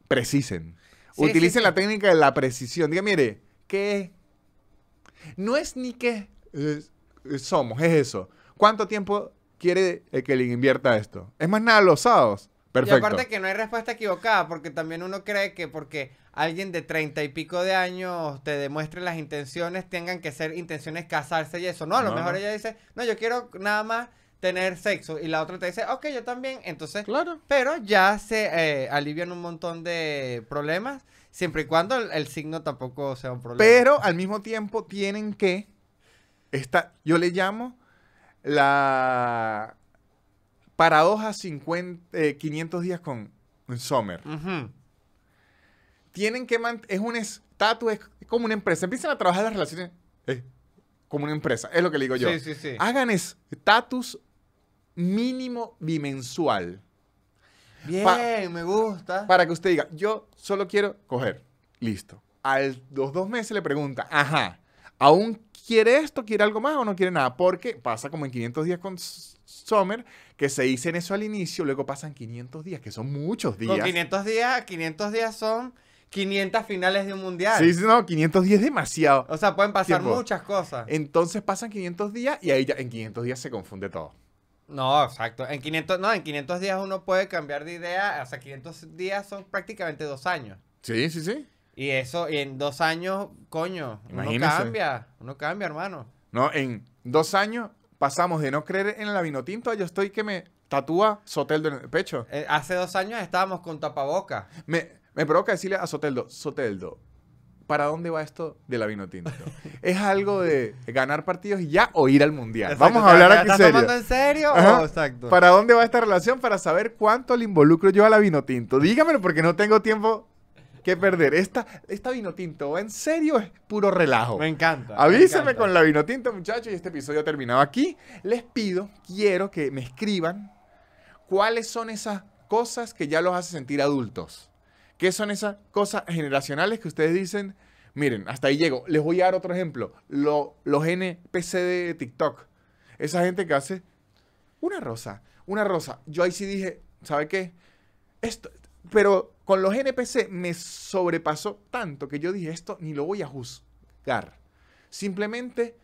precisen. Utilicen la técnica de la precisión. Diga, mire, ¿qué? No es ni qué. Es, somos, es eso. ¿Cuánto tiempo quiere que le invierta esto? Es más nada los sábados. Perfecto. Y aparte que no hay respuesta equivocada, porque también uno cree que porque alguien de treinta y pico de años te demuestre las intenciones, tengan que ser intenciones casarse y eso. No, a lo mejor ella dice, no, yo quiero nada más tener sexo. Y la otra te dice, ok, yo también. Entonces, claro. pero ya se eh, alivian un montón de problemas, siempre y cuando el signo tampoco sea un problema. Pero al mismo tiempo tienen que esta, yo le llamo la paradoja 50, 500 eh, días con Sommer. Tienen que es un estatus, es como una empresa. Empiezan a trabajar las relaciones como una empresa, es lo que le digo yo. Sí, sí, sí. Hagan estatus mínimo bimensual. Bien, me gusta. Para que usted diga, yo solo quiero coger. Listo. A los dos meses le pregunta, ajá, aún ¿quiere esto? ¿Quiere algo más o no quiere nada? Porque pasa como en 500 días con Summer, que se dicen eso al inicio, luego pasan 500 días, que son muchos días. Con 500 días, 500 días son 500 finales de un mundial. Sí, sí, no, 500 días es demasiado. O sea, pueden pasar muchas cosas. Entonces pasan 500 días y ahí ya en 500 días se confunde todo. No, exacto. En 500, no, en 500 días uno puede cambiar de idea. O sea, 500 días son prácticamente dos años. Sí, sí, sí. Y eso, en dos años, coño, uno cambia, uno cambia, hermano. No, en dos años pasamos de no creer en el tinto a yo estoy que me tatúa Soteldo en el pecho. Eh, hace dos años estábamos con tapabocas. Me, provoca decirle a Soteldo, Soteldo, ¿para dónde va esto del tinto? ¿Es algo de ganar partidos y ya o ir al mundial? Vamos a hablar aquí serio. tomando en serio? Oh, exacto. ¿Para dónde va esta relación? Para saber cuánto le involucro yo al tinto. Dígamelo porque no tengo tiempo ¿Qué perder. Esta, esta vino tinto, en serio, es puro relajo. Me encanta. Avísenme con la vino tinto, muchachos, y este episodio ha terminado aquí. Les pido, quiero que me escriban cuáles son esas cosas que ya los hace sentir adultos. ¿Qué son esas cosas generacionales que ustedes dicen? Miren, hasta ahí llego. Les voy a dar otro ejemplo. Lo, los NPC de TikTok. Esa gente que hace una rosa, una rosa. Yo ahí sí dije, ¿sabe qué? Esto, pero con los NPC me sobrepasó tanto que yo dije, esto ni lo voy a juzgar. Simplemente,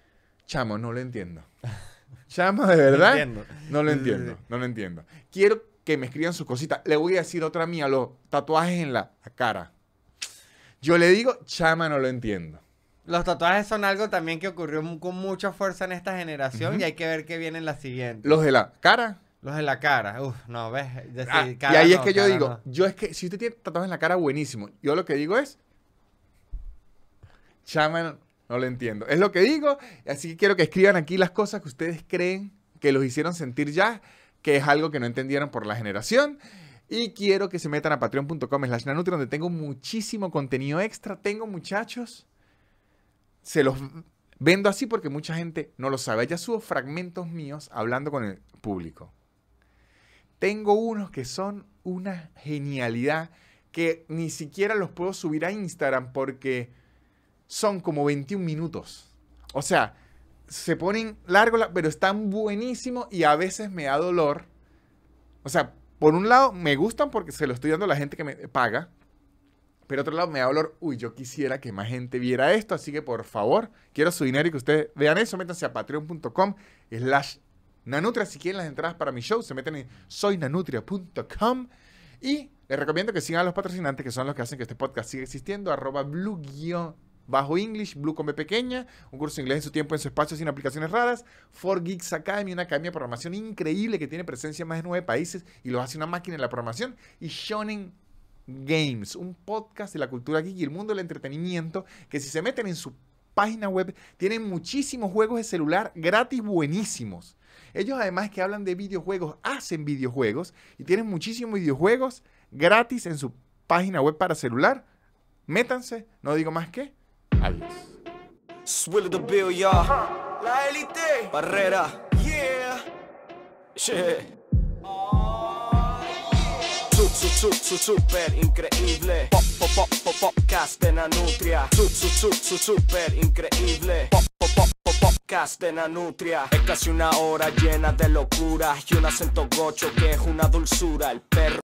chamo, no lo entiendo. Chama de verdad, no, no lo entiendo, no lo entiendo. Quiero que me escriban sus cositas. Le voy a decir otra mía, los tatuajes en la cara. Yo le digo, chama, no lo entiendo. Los tatuajes son algo también que ocurrió con mucha fuerza en esta generación y hay que ver qué viene en la siguiente. Los de la cara, los en la cara, uff, no, ves. Ah, cara y ahí es que yo digo, yo es que si usted tiene tatuajes en la cara, buenísimo. Yo lo que digo es, chaman, no lo entiendo. Es lo que digo, así que quiero que escriban aquí las cosas que ustedes creen que los hicieron sentir ya, que es algo que no entendieron por la generación. Y quiero que se metan a patreon.com slash nanutri, donde tengo muchísimo contenido extra. Tengo muchachos, se los vendo así porque mucha gente no lo sabe. Ya subo fragmentos míos hablando con el público. Tengo unos que son una genialidad que ni siquiera los puedo subir a Instagram porque son como 21 minutos. O sea, se ponen largos, pero están buenísimos y a veces me da dolor. O sea, por un lado me gustan porque se lo estoy dando a la gente que me paga. Pero otro lado me da dolor, uy, yo quisiera que más gente viera esto, así que por favor, quiero su dinero y que ustedes vean eso, métanse a patreon.com slash Nanutria, si quieren las entradas para mi show, se meten en soynanutria.com y les recomiendo que sigan a los patrocinantes que son los que hacen que este podcast siga existiendo, arroba blue bajo English, Blue con pequeña, un curso de inglés en su tiempo, en su espacio, sin aplicaciones raras, 4 Geeks Academy, una academia de programación increíble que tiene presencia en más de nueve países y los hace una máquina en la programación, y Shonen Games, un podcast de la cultura geek y el mundo del entretenimiento, que si se meten en su página web, tienen muchísimos juegos de celular gratis buenísimos. Ellos además que hablan de videojuegos, hacen videojuegos y tienen muchísimos videojuegos gratis en su página web para celular. Métanse, no digo más que adiós. Barrera. increíble. Pop, pop, increíble. pop, Castena de Nanutria Es casi una hora llena de locura Y un acento gocho que es una dulzura El perro